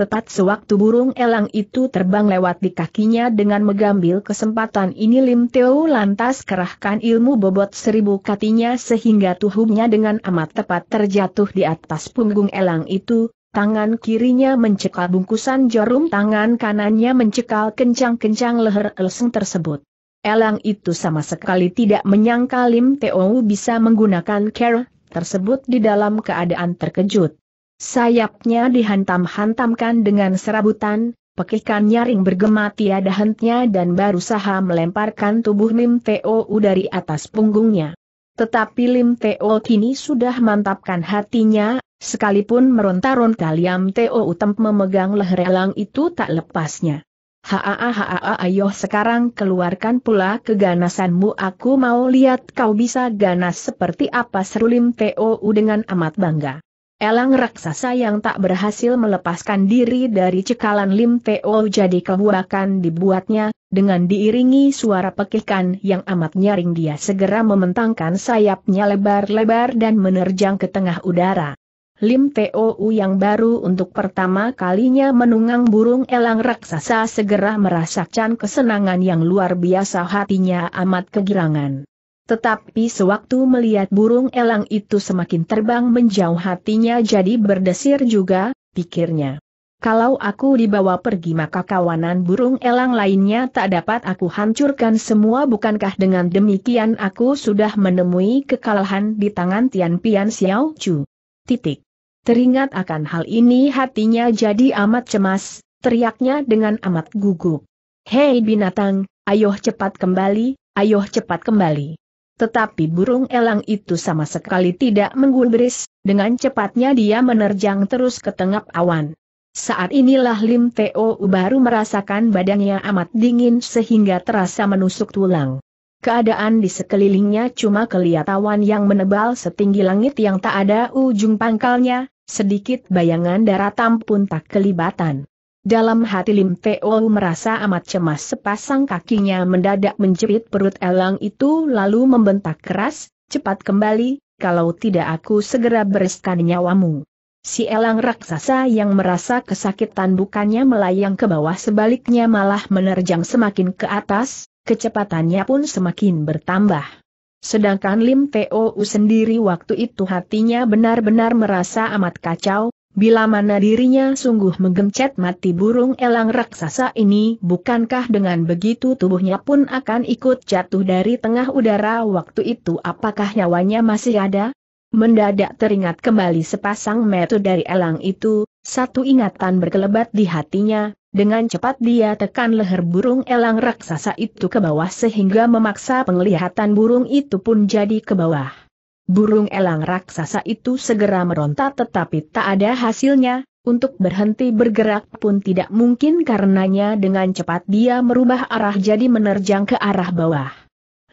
Tepat sewaktu burung elang itu terbang lewat di kakinya dengan mengambil kesempatan ini Lim Teo lantas kerahkan ilmu bobot seribu katinya sehingga tubuhnya dengan amat tepat terjatuh di atas punggung elang itu, tangan kirinya mencekal bungkusan jarum tangan kanannya mencekal kencang-kencang leher leseng tersebut. Elang itu sama sekali tidak menyangka Lim Teo bisa menggunakan care tersebut di dalam keadaan terkejut. Sayapnya dihantam-hantamkan dengan serabutan, pekikan nyaring bergema tiada hentinya dan baru melemparkan tubuh Lim Teo dari atas punggungnya. Tetapi Lim Teo kini sudah mantapkan hatinya, sekalipun meronta-ronta Liam Teo temp memegang leher elang itu tak lepasnya. Haa haa ayo sekarang keluarkan pula keganasanmu aku mau lihat kau bisa ganas seperti apa seru Lim Teo dengan amat bangga. Elang raksasa yang tak berhasil melepaskan diri dari cekalan Lim Teo jadi kehuakan dibuatnya, dengan diiringi suara pekikan yang amat nyaring dia segera mementangkan sayapnya lebar-lebar dan menerjang ke tengah udara. Lim Teo yang baru untuk pertama kalinya menunggang burung elang raksasa segera merasakan kesenangan yang luar biasa hatinya amat kegirangan. Tetapi sewaktu melihat burung elang itu semakin terbang menjauh hatinya jadi berdesir juga, pikirnya. Kalau aku dibawa pergi maka kawanan burung elang lainnya tak dapat aku hancurkan semua bukankah dengan demikian aku sudah menemui kekalahan di tangan Tian Pian Xiao Chu. Titik. Teringat akan hal ini hatinya jadi amat cemas, teriaknya dengan amat gugup. Hei binatang, ayo cepat kembali, ayo cepat kembali. Tetapi burung elang itu sama sekali tidak menggubris, dengan cepatnya dia menerjang terus ke tengah awan. Saat inilah Lim Teo baru merasakan badannya amat dingin sehingga terasa menusuk tulang. Keadaan di sekelilingnya cuma kelihatan yang menebal setinggi langit yang tak ada ujung pangkalnya, sedikit bayangan daratan pun tak kelibatan. Dalam hati Lim Teo merasa amat cemas sepasang kakinya mendadak menjepit perut elang itu lalu membentak keras, cepat kembali, kalau tidak aku segera bereskan nyawamu. Si elang raksasa yang merasa kesakitan bukannya melayang ke bawah sebaliknya malah menerjang semakin ke atas, kecepatannya pun semakin bertambah. Sedangkan Lim Teo sendiri waktu itu hatinya benar-benar merasa amat kacau, Bila mana dirinya sungguh menggencet mati burung elang raksasa ini bukankah dengan begitu tubuhnya pun akan ikut jatuh dari tengah udara waktu itu apakah nyawanya masih ada? Mendadak teringat kembali sepasang metu dari elang itu, satu ingatan berkelebat di hatinya, dengan cepat dia tekan leher burung elang raksasa itu ke bawah sehingga memaksa penglihatan burung itu pun jadi ke bawah. Burung elang raksasa itu segera meronta tetapi tak ada hasilnya, untuk berhenti bergerak pun tidak mungkin karenanya dengan cepat dia merubah arah jadi menerjang ke arah bawah.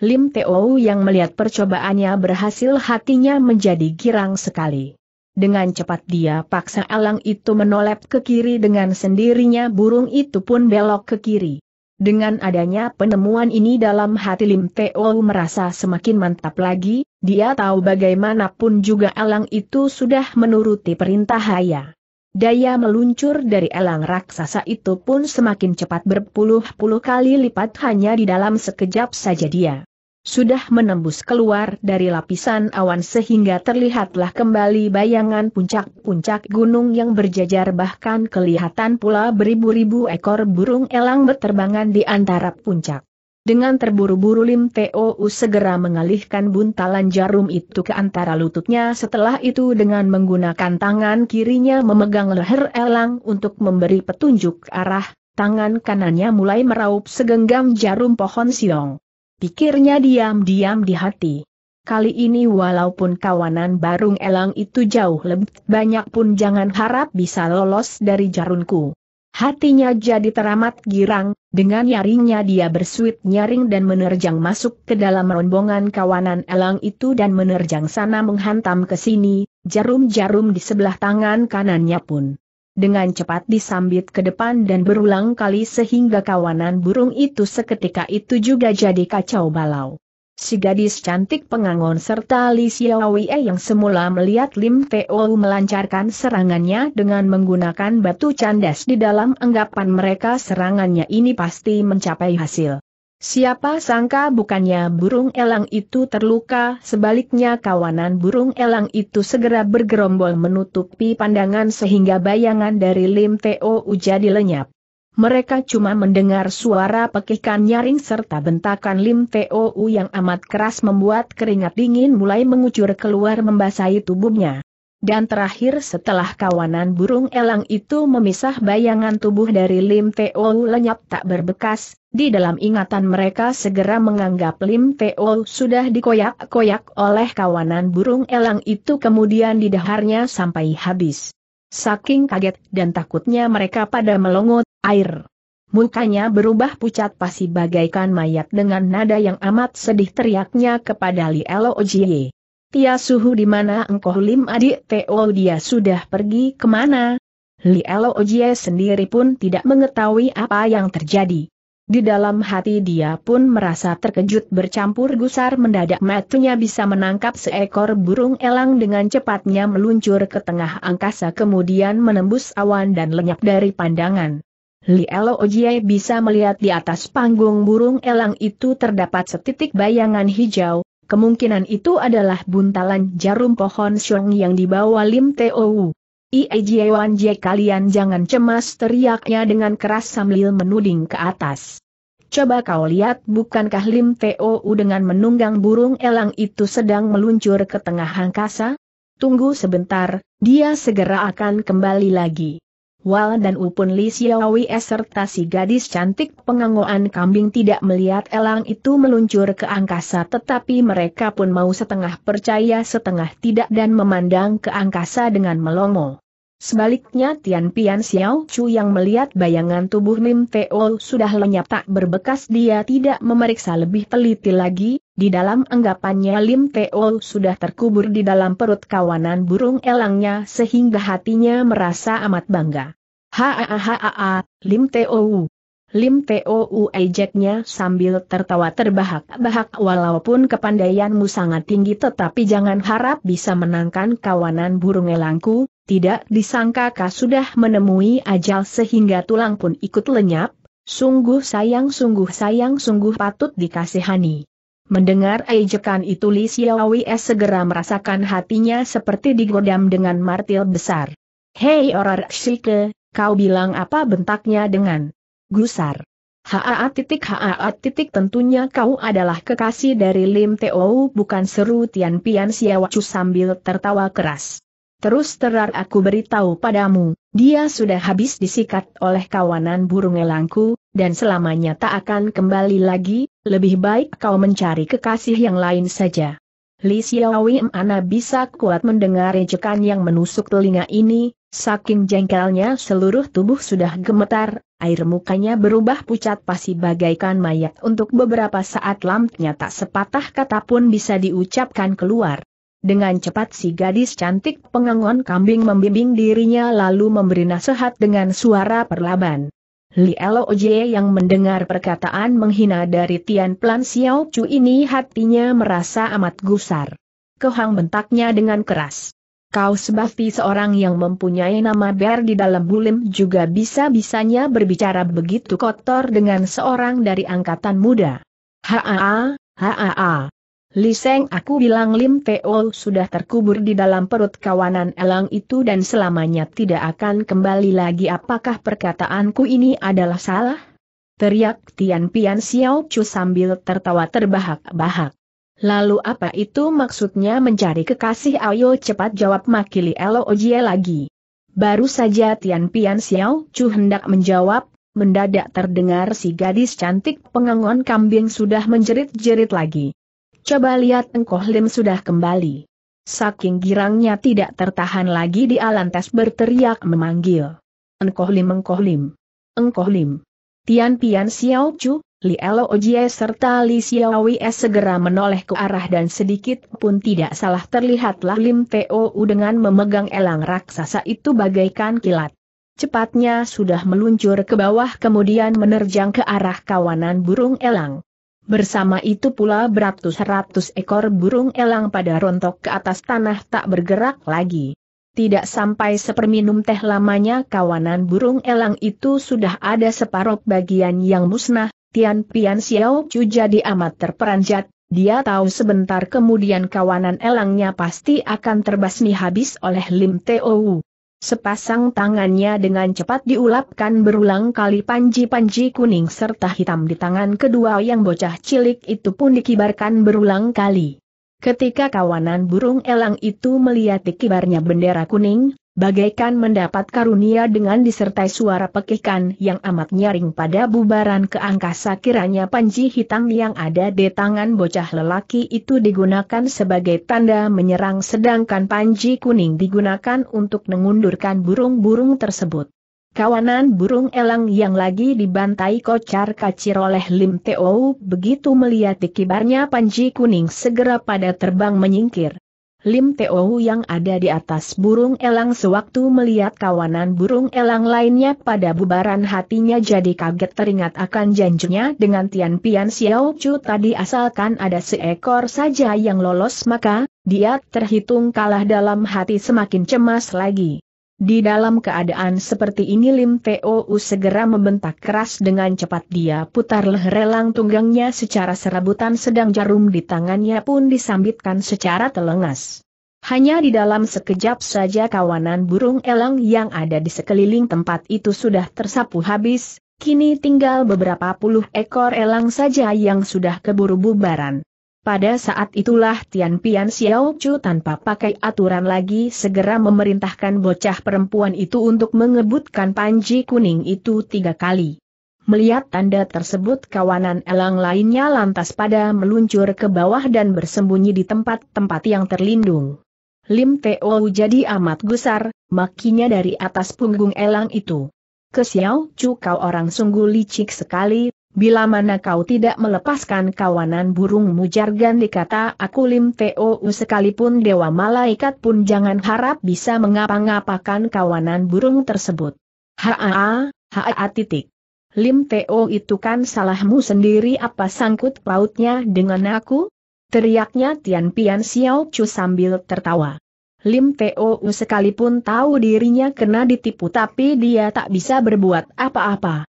Lim Teo yang melihat percobaannya berhasil hatinya menjadi girang sekali. Dengan cepat dia paksa elang itu menoleh ke kiri dengan sendirinya burung itu pun belok ke kiri. Dengan adanya penemuan ini dalam hati Lim Teo merasa semakin mantap lagi, dia tahu bagaimanapun juga elang itu sudah menuruti perintah Haya. Daya meluncur dari elang raksasa itu pun semakin cepat berpuluh-puluh kali lipat hanya di dalam sekejap saja dia sudah menembus keluar dari lapisan awan sehingga terlihatlah kembali bayangan puncak-puncak gunung yang berjajar bahkan kelihatan pula beribu-ribu ekor burung elang berterbangan di antara puncak. Dengan terburu-buru Lim tou segera mengalihkan buntalan jarum itu ke antara lututnya setelah itu dengan menggunakan tangan kirinya memegang leher elang untuk memberi petunjuk arah, tangan kanannya mulai meraup segenggam jarum pohon siong pikirnya diam-diam di hati. Kali ini walaupun kawanan barung elang itu jauh lebih banyak pun jangan harap bisa lolos dari jarunku. Hatinya jadi teramat girang, dengan nyaringnya dia bersuit nyaring dan menerjang masuk ke dalam rombongan kawanan elang itu dan menerjang sana menghantam ke sini, jarum-jarum di sebelah tangan kanannya pun dengan cepat disambit ke depan dan berulang kali sehingga kawanan burung itu seketika itu juga jadi kacau balau. Si gadis cantik pengangon serta Li Xiaowie yang semula melihat Lim Teo melancarkan serangannya dengan menggunakan batu candas di dalam anggapan mereka serangannya ini pasti mencapai hasil. Siapa sangka bukannya burung elang itu terluka, sebaliknya kawanan burung elang itu segera bergerombol menutupi pandangan sehingga bayangan dari Lim Teo jadi lenyap. Mereka cuma mendengar suara pekikan nyaring serta bentakan Lim Teo yang amat keras membuat keringat dingin mulai mengucur keluar membasahi tubuhnya. Dan terakhir setelah kawanan burung elang itu memisah bayangan tubuh dari Lim Teo lenyap tak berbekas, di dalam ingatan mereka segera menganggap Lim Teo sudah dikoyak-koyak oleh kawanan burung elang itu kemudian didaharnya sampai habis. Saking kaget dan takutnya mereka pada melongot air. Mukanya berubah pucat pasi bagaikan mayat dengan nada yang amat sedih teriaknya kepada Li Elo Ojie. Tia Suhu di mana engkau Lim adik Teo dia sudah pergi kemana? Li Elo Ojie sendiri pun tidak mengetahui apa yang terjadi. Di dalam hati dia pun merasa terkejut bercampur gusar mendadak matunya bisa menangkap seekor burung elang dengan cepatnya meluncur ke tengah angkasa kemudian menembus awan dan lenyap dari pandangan. Li Elo Ojie bisa melihat di atas panggung burung elang itu terdapat setitik bayangan hijau, Kemungkinan itu adalah buntalan jarum pohon siong yang dibawa Lim Teo Wan Jie, kalian jangan cemas teriaknya dengan keras sambil menuding ke atas. Coba kau lihat bukankah Lim Teo dengan menunggang burung elang itu sedang meluncur ke tengah angkasa? Tunggu sebentar, dia segera akan kembali lagi. Wal dan Upun Li Xiaowi serta si gadis cantik pengangoan kambing tidak melihat elang itu meluncur ke angkasa tetapi mereka pun mau setengah percaya setengah tidak dan memandang ke angkasa dengan melongo. Sebaliknya Tian Pian Xiao Chu yang melihat bayangan tubuh Lim Teo sudah lenyap tak berbekas dia tidak memeriksa lebih teliti lagi, di dalam anggapannya Lim Teo sudah terkubur di dalam perut kawanan burung elangnya sehingga hatinya merasa amat bangga. Hahaha, Lim Tou. Lim Tou ejeknya sambil tertawa terbahak-bahak walaupun kepandaianmu sangat tinggi tetapi jangan harap bisa menangkan kawanan burung elangku, tidak disangka kau sudah menemui ajal sehingga tulang pun ikut lenyap, sungguh sayang sungguh sayang sungguh patut dikasihani. Mendengar ejekan itu Li Xiaowei segera merasakan hatinya seperti digodam dengan martil besar. Hei orang shike, kau bilang apa bentaknya dengan gusar. Haa titik haa titik tentunya kau adalah kekasih dari Lim Teo bukan seru Tian Pian Siawacu sambil tertawa keras. Terus terar aku beritahu padamu, dia sudah habis disikat oleh kawanan burung elangku, dan selamanya tak akan kembali lagi, lebih baik kau mencari kekasih yang lain saja. Li Xiaowim Ana bisa kuat mendengar ejekan yang menusuk telinga ini, Saking jengkelnya seluruh tubuh sudah gemetar, air mukanya berubah pucat pasti bagaikan mayat untuk beberapa saat lampnya tak sepatah kata pun bisa diucapkan keluar. Dengan cepat si gadis cantik pengangon kambing membimbing dirinya lalu memberi nasihat dengan suara perlaban. Li Oje yang mendengar perkataan menghina dari Tian Plan Xiao Chu ini hatinya merasa amat gusar. Kehang bentaknya dengan keras. Kau sebabti seorang yang mempunyai nama ber di dalam bulim juga bisa-bisanya berbicara begitu kotor dengan seorang dari angkatan muda. Haa, haa. Liseng aku bilang Lim Teo sudah terkubur di dalam perut kawanan elang itu dan selamanya tidak akan kembali lagi apakah perkataanku ini adalah salah? Teriak Tian Pian Xiao Chu sambil tertawa terbahak-bahak. Lalu apa itu maksudnya mencari kekasih ayo cepat jawab makili Elo Ojie lagi. Baru saja Tian Pian Xiao Chu hendak menjawab, mendadak terdengar si gadis cantik pengangon kambing sudah menjerit-jerit lagi. Coba lihat Engkoh Lim sudah kembali. Saking girangnya tidak tertahan lagi di lantas berteriak memanggil. Engkoh Lim Engkoh Lim. Engkoh Lim. Tian Pian Xiao Chu, Li Ojie serta Li Xiaowie segera menoleh ke arah dan sedikit pun tidak salah terlihatlah Lim Teo dengan memegang elang raksasa itu bagaikan kilat. Cepatnya sudah meluncur ke bawah kemudian menerjang ke arah kawanan burung elang. Bersama itu pula beratus-ratus ekor burung elang pada rontok ke atas tanah tak bergerak lagi. Tidak sampai seperminum teh lamanya kawanan burung elang itu sudah ada separuh bagian yang musnah, Tian Pian Xiao Chu jadi amat terperanjat, dia tahu sebentar kemudian kawanan elangnya pasti akan terbasmi habis oleh Lim Teo. Sepasang tangannya dengan cepat diulapkan berulang kali panji-panji kuning serta hitam di tangan kedua yang bocah cilik itu pun dikibarkan berulang kali. Ketika kawanan burung elang itu melihat dikibarnya bendera kuning, bagaikan mendapat karunia dengan disertai suara pekikan yang amat nyaring pada bubaran ke angkasa kiranya panji hitam yang ada di tangan bocah lelaki itu digunakan sebagai tanda menyerang sedangkan panji kuning digunakan untuk mengundurkan burung-burung tersebut. Kawanan burung elang yang lagi dibantai kocar kacir oleh Lim Teo begitu melihat dikibarnya panji kuning segera pada terbang menyingkir. Lim Teo yang ada di atas burung elang sewaktu melihat kawanan burung elang lainnya pada bubaran hatinya jadi kaget teringat akan janjinya dengan Tian Pian Xiao Chu tadi asalkan ada seekor saja yang lolos maka, dia terhitung kalah dalam hati semakin cemas lagi. Di dalam keadaan seperti ini Lim T.O.U. segera membentak keras dengan cepat dia putar lehrelang tunggangnya secara serabutan sedang jarum di tangannya pun disambitkan secara telengas. Hanya di dalam sekejap saja kawanan burung elang yang ada di sekeliling tempat itu sudah tersapu habis, kini tinggal beberapa puluh ekor elang saja yang sudah keburu bubaran. Pada saat itulah Tian Pian Xiao Chu tanpa pakai aturan lagi segera memerintahkan bocah perempuan itu untuk mengebutkan panji kuning itu tiga kali. Melihat tanda tersebut kawanan elang lainnya lantas pada meluncur ke bawah dan bersembunyi di tempat-tempat yang terlindung. Lim Teo jadi amat gusar, makinya dari atas punggung elang itu. Ke Xiao Chu kau orang sungguh licik sekali, Bila mana kau tidak melepaskan kawanan burung jargan dikata aku Lim Teo sekalipun Dewa Malaikat pun jangan harap bisa mengapa-ngapakan kawanan burung tersebut. Haa, haa titik. Lim Teo itu kan salahmu sendiri apa sangkut pautnya dengan aku? Teriaknya Tian Pian Xiao Chu sambil tertawa. Lim Teo sekalipun tahu dirinya kena ditipu tapi dia tak bisa berbuat apa-apa.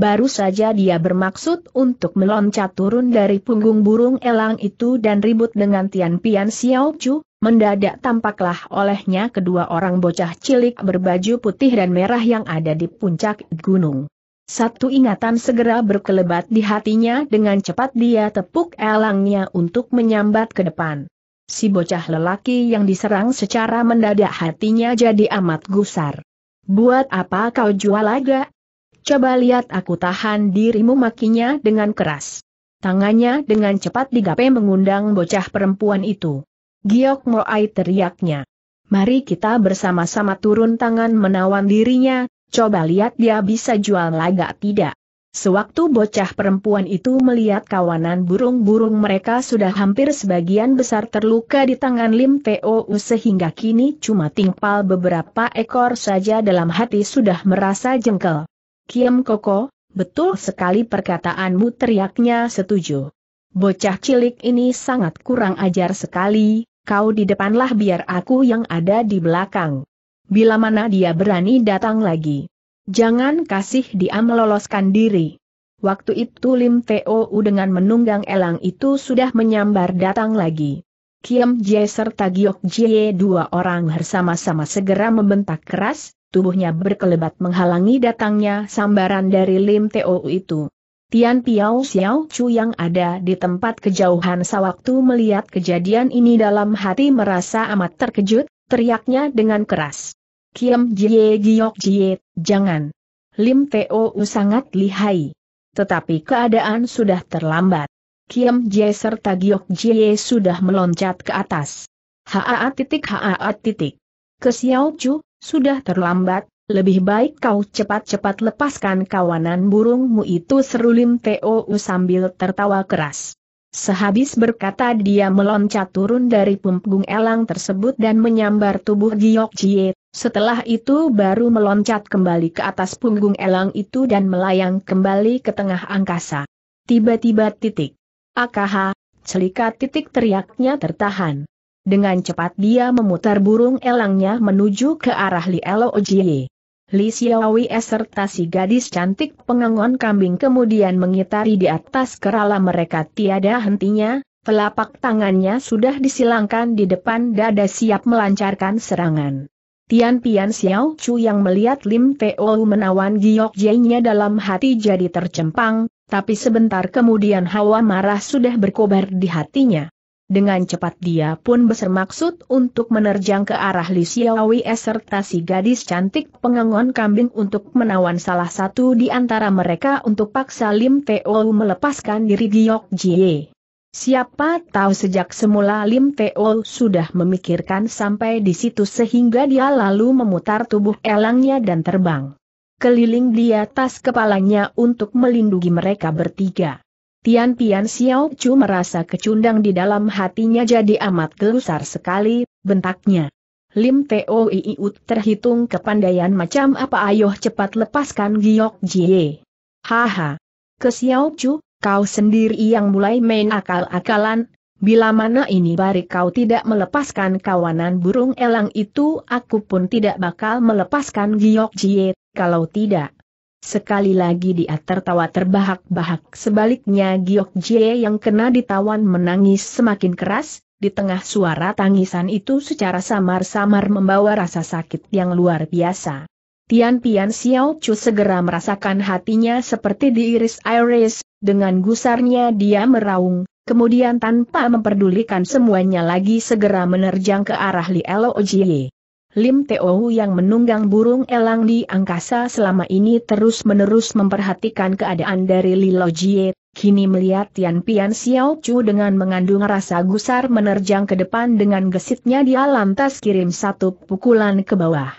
Baru saja dia bermaksud untuk meloncat turun dari punggung burung elang itu dan ribut dengan Tian Pian Xiao Chu, mendadak tampaklah olehnya kedua orang bocah cilik berbaju putih dan merah yang ada di puncak gunung. Satu ingatan segera berkelebat di hatinya dengan cepat dia tepuk elangnya untuk menyambat ke depan. Si bocah lelaki yang diserang secara mendadak hatinya jadi amat gusar. Buat apa kau jual Coba lihat aku tahan dirimu makinya dengan keras. Tangannya dengan cepat digapai mengundang bocah perempuan itu. Giok Moai teriaknya. Mari kita bersama-sama turun tangan menawan dirinya, coba lihat dia bisa jual laga tidak. Sewaktu bocah perempuan itu melihat kawanan burung-burung mereka sudah hampir sebagian besar terluka di tangan Lim Teo sehingga kini cuma tingpal beberapa ekor saja dalam hati sudah merasa jengkel. Kiem Koko, betul sekali perkataanmu teriaknya setuju. Bocah cilik ini sangat kurang ajar sekali, kau di depanlah biar aku yang ada di belakang. Bila mana dia berani datang lagi. Jangan kasih dia meloloskan diri. Waktu itu Lim Teo dengan menunggang elang itu sudah menyambar datang lagi. Kiem Jie serta Giok Jie dua orang bersama-sama segera membentak keras, tubuhnya berkelebat menghalangi datangnya sambaran dari Lim Teo itu. Tian Piao Xiao Chu yang ada di tempat kejauhan sewaktu melihat kejadian ini dalam hati merasa amat terkejut, teriaknya dengan keras. Kiam Jie Giok Jie, jangan. Lim Teo sangat lihai. Tetapi keadaan sudah terlambat. Kiam Jie serta Giok Jie sudah meloncat ke atas. Haa titik haa titik. Ke Xiao Chu, sudah terlambat, lebih baik kau cepat-cepat lepaskan kawanan burungmu itu seru Lim Teo sambil tertawa keras. Sehabis berkata dia meloncat turun dari punggung elang tersebut dan menyambar tubuh Giok Jie, setelah itu baru meloncat kembali ke atas punggung elang itu dan melayang kembali ke tengah angkasa. Tiba-tiba titik. Akaha, Celika titik teriaknya tertahan. Dengan cepat dia memutar burung elangnya menuju ke arah Li Elo Ojiye. Li Xiaowei serta si gadis cantik pengangon kambing kemudian mengitari di atas kerala mereka tiada hentinya, telapak tangannya sudah disilangkan di depan dada siap melancarkan serangan. Tian Pian Xiao Chu yang melihat Lim Teo menawan giok jainya dalam hati jadi tercempang, tapi sebentar kemudian hawa marah sudah berkobar di hatinya. Dengan cepat dia pun bermaksud untuk menerjang ke arah Li Xiaowi serta si gadis cantik pengangon kambing untuk menawan salah satu di antara mereka untuk paksa Lim Teo melepaskan diri Giok Jie. Siapa tahu sejak semula Lim Teo sudah memikirkan sampai di situ sehingga dia lalu memutar tubuh elangnya dan terbang. Keliling di atas kepalanya untuk melindungi mereka bertiga. Tian Tian Xiao Chu merasa kecundang di dalam hatinya jadi amat gelusar sekali, bentaknya. Lim Teo Iiut terhitung kepandaian macam apa ayo cepat lepaskan Giok Jie. Haha. Ke Xiao Chu, kau sendiri yang mulai main akal-akalan, bila mana ini bari kau tidak melepaskan kawanan burung elang itu aku pun tidak bakal melepaskan Giok Jie, kalau tidak. Sekali lagi dia tertawa terbahak-bahak sebaliknya Giok Jie yang kena ditawan menangis semakin keras, di tengah suara tangisan itu secara samar-samar membawa rasa sakit yang luar biasa. Tian Pian Xiao Chu segera merasakan hatinya seperti diiris-iris, dengan gusarnya dia meraung, kemudian tanpa memperdulikan semuanya lagi segera menerjang ke arah Li Lielo Jie. Lim Teo yang menunggang burung elang di angkasa selama ini terus-menerus memperhatikan keadaan dari Lilo Jie, kini melihat Tian Pian Xiao Chu dengan mengandung rasa gusar menerjang ke depan dengan gesitnya dia lantas kirim satu pukulan ke bawah.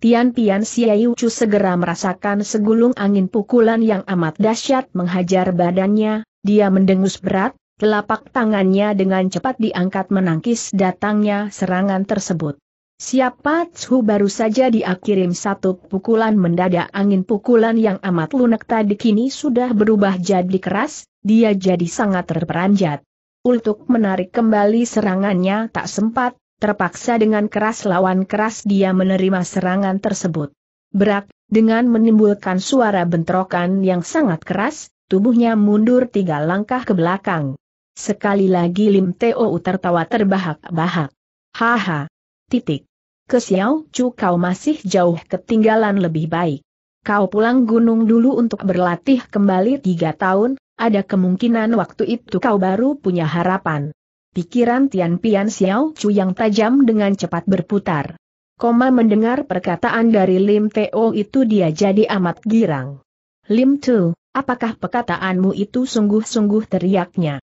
Tian Pian Xiao Chu segera merasakan segulung angin pukulan yang amat dahsyat menghajar badannya, dia mendengus berat, telapak tangannya dengan cepat diangkat menangkis datangnya serangan tersebut. Siapa Tsu baru saja diakirim satu pukulan mendadak angin pukulan yang amat lunak tadi kini sudah berubah jadi keras, dia jadi sangat terperanjat. Untuk menarik kembali serangannya tak sempat, terpaksa dengan keras lawan keras dia menerima serangan tersebut. Berak, dengan menimbulkan suara bentrokan yang sangat keras, tubuhnya mundur tiga langkah ke belakang. Sekali lagi Lim Teo tertawa terbahak-bahak. Haha. Titik. Ke Xiao Chu kau masih jauh ketinggalan lebih baik. Kau pulang gunung dulu untuk berlatih kembali tiga tahun, ada kemungkinan waktu itu kau baru punya harapan. Pikiran Tian Pian Xiao Chu yang tajam dengan cepat berputar. Koma mendengar perkataan dari Lim Teo itu dia jadi amat girang. Lim Tu, apakah perkataanmu itu sungguh-sungguh teriaknya?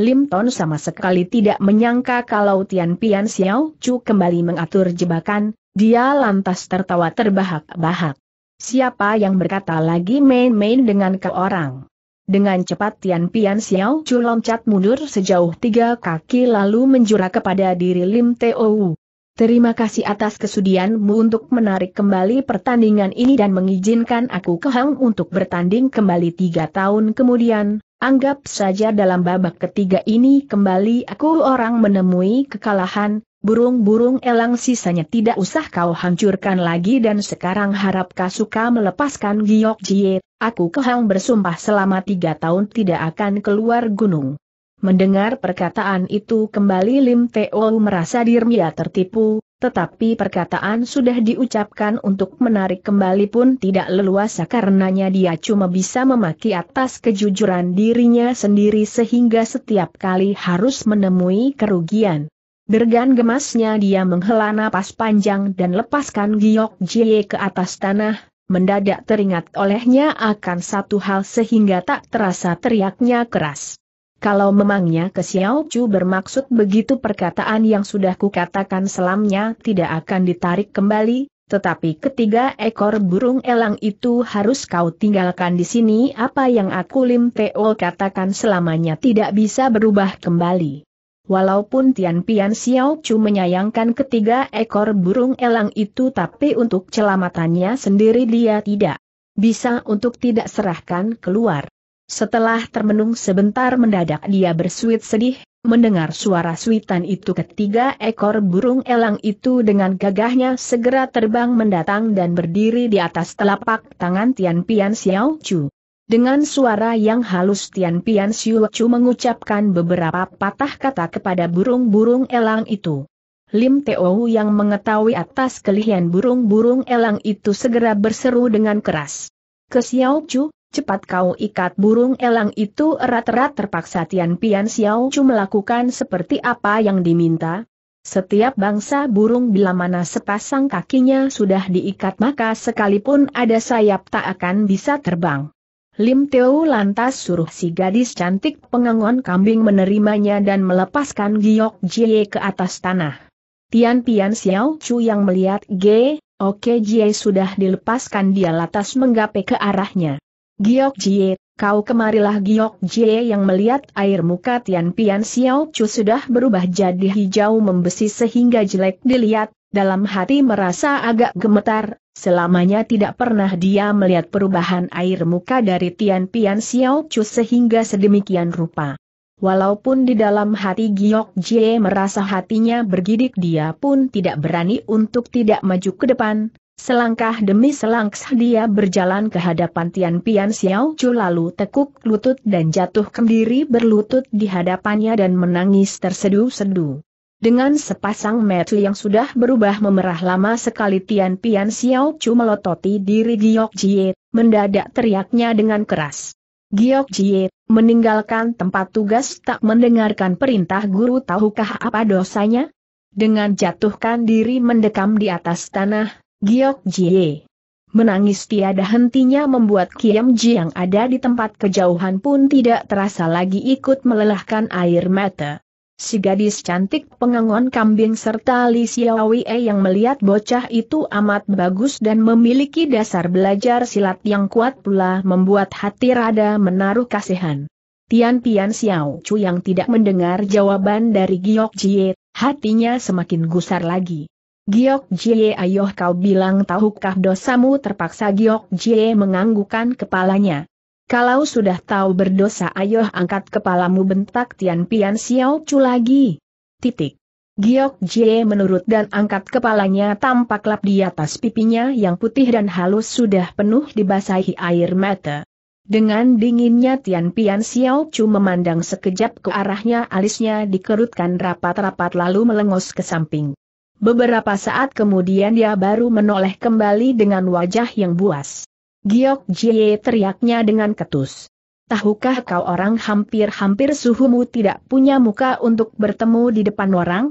Lim Ton sama sekali tidak menyangka kalau Tian Pian Xiao Chu kembali mengatur jebakan, dia lantas tertawa terbahak-bahak. Siapa yang berkata lagi main-main dengan ke orang? Dengan cepat Tian Pian Xiao Chu loncat mundur sejauh tiga kaki lalu menjura kepada diri Lim Teo Terima kasih atas kesudianmu untuk menarik kembali pertandingan ini dan mengizinkan aku ke Hang untuk bertanding kembali tiga tahun kemudian. Anggap saja dalam babak ketiga ini kembali aku orang menemui kekalahan, burung-burung elang sisanya tidak usah kau hancurkan lagi dan sekarang harap suka melepaskan giok jiet, aku kehang bersumpah selama tiga tahun tidak akan keluar gunung. Mendengar perkataan itu kembali Lim Teo merasa dirinya tertipu, tetapi perkataan sudah diucapkan untuk menarik kembali pun tidak leluasa karenanya dia cuma bisa memaki atas kejujuran dirinya sendiri sehingga setiap kali harus menemui kerugian. Dergan gemasnya dia menghela napas panjang dan lepaskan giok jie ke atas tanah, mendadak teringat olehnya akan satu hal sehingga tak terasa teriaknya keras. Kalau memangnya ke Xiao Chu bermaksud begitu perkataan yang sudah kukatakan selamnya tidak akan ditarik kembali, tetapi ketiga ekor burung elang itu harus kau tinggalkan di sini apa yang aku Lim Teo katakan selamanya tidak bisa berubah kembali. Walaupun Tian Pian Xiao Chu menyayangkan ketiga ekor burung elang itu tapi untuk celamatannya sendiri dia tidak bisa untuk tidak serahkan keluar. Setelah termenung sebentar mendadak dia bersuit sedih, mendengar suara suitan itu ketiga ekor burung elang itu dengan gagahnya segera terbang mendatang dan berdiri di atas telapak tangan Tian Pian Xiao Chu. Dengan suara yang halus Tian Pian Xiu Chu mengucapkan beberapa patah kata kepada burung-burung elang itu. Lim Teo yang mengetahui atas kelihian burung-burung elang itu segera berseru dengan keras. Ke Xiao Chu, Cepat kau ikat burung elang itu erat-erat terpaksa Tian Pian Xiao Chu melakukan seperti apa yang diminta. Setiap bangsa burung bila mana sepasang kakinya sudah diikat maka sekalipun ada sayap tak akan bisa terbang. Lim Teo lantas suruh si gadis cantik pengangon kambing menerimanya dan melepaskan Giok Jie ke atas tanah. Tian Pian Xiao Chu yang melihat G, Oke Jie sudah dilepaskan dia lantas menggapai ke arahnya. Giok Jie, kau kemarilah Giok Jie yang melihat air muka Tian Pian Xiao Chu sudah berubah jadi hijau membesi sehingga jelek dilihat, dalam hati merasa agak gemetar, selamanya tidak pernah dia melihat perubahan air muka dari Tian Pian Xiao Chu sehingga sedemikian rupa. Walaupun di dalam hati Giok Jie merasa hatinya bergidik dia pun tidak berani untuk tidak maju ke depan, Selangkah demi selangkah dia berjalan ke hadapan Tian Pian Xiao Chu lalu tekuk lutut dan jatuh kendiri berlutut di hadapannya dan menangis tersedu sedu Dengan sepasang mata yang sudah berubah memerah lama sekali Tian Pian Xiao Chu melototi diri Giok Jie, mendadak teriaknya dengan keras. Giok Jie, meninggalkan tempat tugas tak mendengarkan perintah guru tahukah apa dosanya? Dengan jatuhkan diri mendekam di atas tanah, Giok Jie. Menangis tiada hentinya membuat Kiam Ji yang ada di tempat kejauhan pun tidak terasa lagi ikut melelahkan air mata. Si gadis cantik pengangon kambing serta Li Xiaowei yang melihat bocah itu amat bagus dan memiliki dasar belajar silat yang kuat pula membuat hati Rada menaruh kasihan. Tian Pian Xiao Chu yang tidak mendengar jawaban dari Giok Jie, hatinya semakin gusar lagi. Giok Jie ayoh kau bilang tahukah dosamu terpaksa Giok Jie menganggukan kepalanya. Kalau sudah tahu berdosa ayoh angkat kepalamu bentak Tian Pian Xiao Chu lagi. Titik. Giok Jie menurut dan angkat kepalanya tampak lap di atas pipinya yang putih dan halus sudah penuh dibasahi air mata. Dengan dinginnya Tian Pian Xiao Chu memandang sekejap ke arahnya alisnya dikerutkan rapat-rapat lalu melengos ke samping. Beberapa saat kemudian dia baru menoleh kembali dengan wajah yang buas. Giok Jie teriaknya dengan ketus. Tahukah kau orang hampir-hampir suhumu tidak punya muka untuk bertemu di depan orang?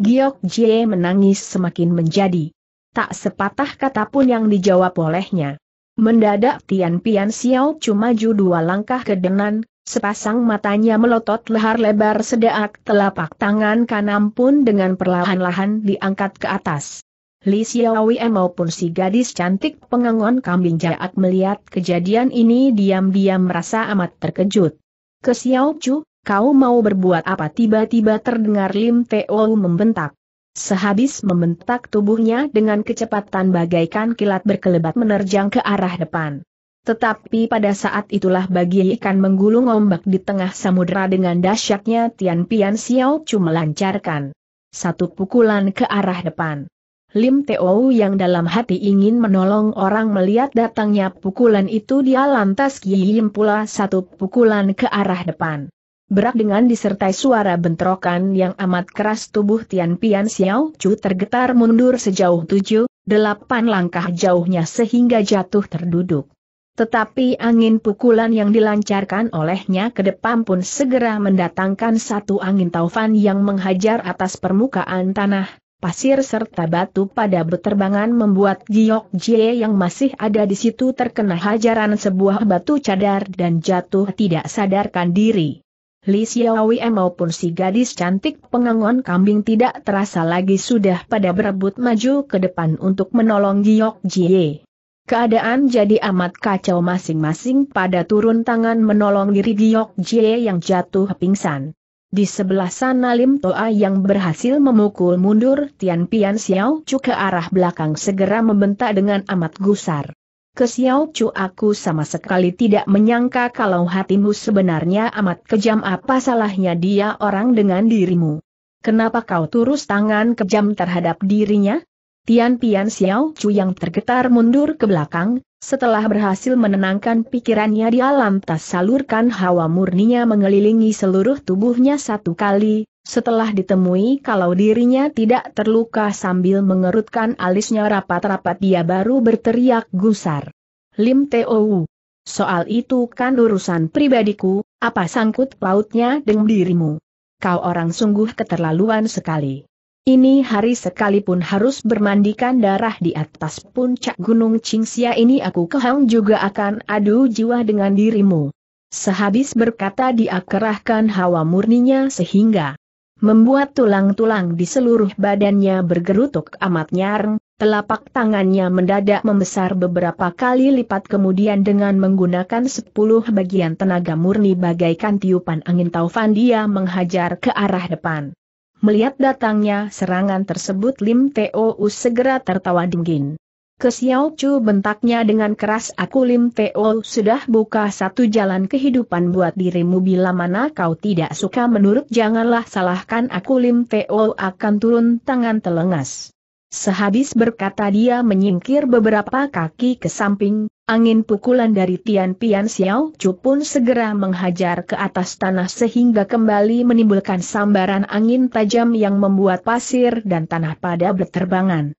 Giok Jie menangis semakin menjadi. Tak sepatah kata pun yang dijawab olehnya. Mendadak Tian Pian Xiao cuma maju dua langkah ke denan, Sepasang matanya melotot lehar lebar sedaak telapak tangan kanan pun dengan perlahan-lahan diangkat ke atas. Li Xiaowei maupun si gadis cantik pengangon kambing jahat melihat kejadian ini diam-diam merasa amat terkejut. Ke Xiao Chu, kau mau berbuat apa tiba-tiba terdengar Lim Teo membentak. Sehabis membentak tubuhnya dengan kecepatan bagaikan kilat berkelebat menerjang ke arah depan. Tetapi pada saat itulah bagi ikan menggulung ombak di tengah samudera dengan dahsyatnya Tian Pian Xiao Chu melancarkan. Satu pukulan ke arah depan. Lim Teo yang dalam hati ingin menolong orang melihat datangnya pukulan itu dia lantas kirim pula satu pukulan ke arah depan. Berak dengan disertai suara bentrokan yang amat keras tubuh Tian Pian Xiao Chu tergetar mundur sejauh tujuh, delapan langkah jauhnya sehingga jatuh terduduk. Tetapi angin pukulan yang dilancarkan olehnya ke depan pun segera mendatangkan satu angin taufan yang menghajar atas permukaan tanah, pasir serta batu pada beterbangan membuat Giok Jie yang masih ada di situ terkena hajaran sebuah batu cadar dan jatuh tidak sadarkan diri. Li Xiaowei maupun si gadis cantik pengangon kambing tidak terasa lagi sudah pada berebut maju ke depan untuk menolong Giok Jie. Keadaan jadi amat kacau masing-masing pada turun tangan menolong diri Giyok Jie yang jatuh pingsan. Di sebelah sana Lim Toa yang berhasil memukul mundur Tian Pian Xiao Chu ke arah belakang segera membentak dengan amat gusar. Ke Xiao Chu aku sama sekali tidak menyangka kalau hatimu sebenarnya amat kejam apa salahnya dia orang dengan dirimu. Kenapa kau turus tangan kejam terhadap dirinya? Tian Pian Xiao Chu yang tergetar mundur ke belakang, setelah berhasil menenangkan pikirannya di alam tas salurkan hawa murninya mengelilingi seluruh tubuhnya satu kali, setelah ditemui kalau dirinya tidak terluka sambil mengerutkan alisnya rapat-rapat dia baru berteriak gusar. Lim Teo. Soal itu kan urusan pribadiku, apa sangkut pautnya dengan dirimu? Kau orang sungguh keterlaluan sekali. Ini hari sekalipun harus bermandikan darah di atas puncak gunung Qingxia ini aku kehang juga akan adu jiwa dengan dirimu. Sehabis berkata dia kerahkan hawa murninya sehingga membuat tulang-tulang di seluruh badannya bergerutuk amat nyareng, telapak tangannya mendadak membesar beberapa kali lipat kemudian dengan menggunakan sepuluh bagian tenaga murni bagaikan tiupan angin taufan dia menghajar ke arah depan. Melihat datangnya serangan tersebut Lim Teo U segera tertawa dingin. Kesiau cu bentaknya dengan keras aku Lim Teo sudah buka satu jalan kehidupan buat dirimu bila mana kau tidak suka menurut janganlah salahkan aku Lim Teo akan turun tangan telengas. Sehabis berkata dia menyingkir beberapa kaki ke samping, Angin pukulan dari Tian Pian Xiao Chu pun segera menghajar ke atas tanah sehingga kembali menimbulkan sambaran angin tajam yang membuat pasir dan tanah pada berterbangan.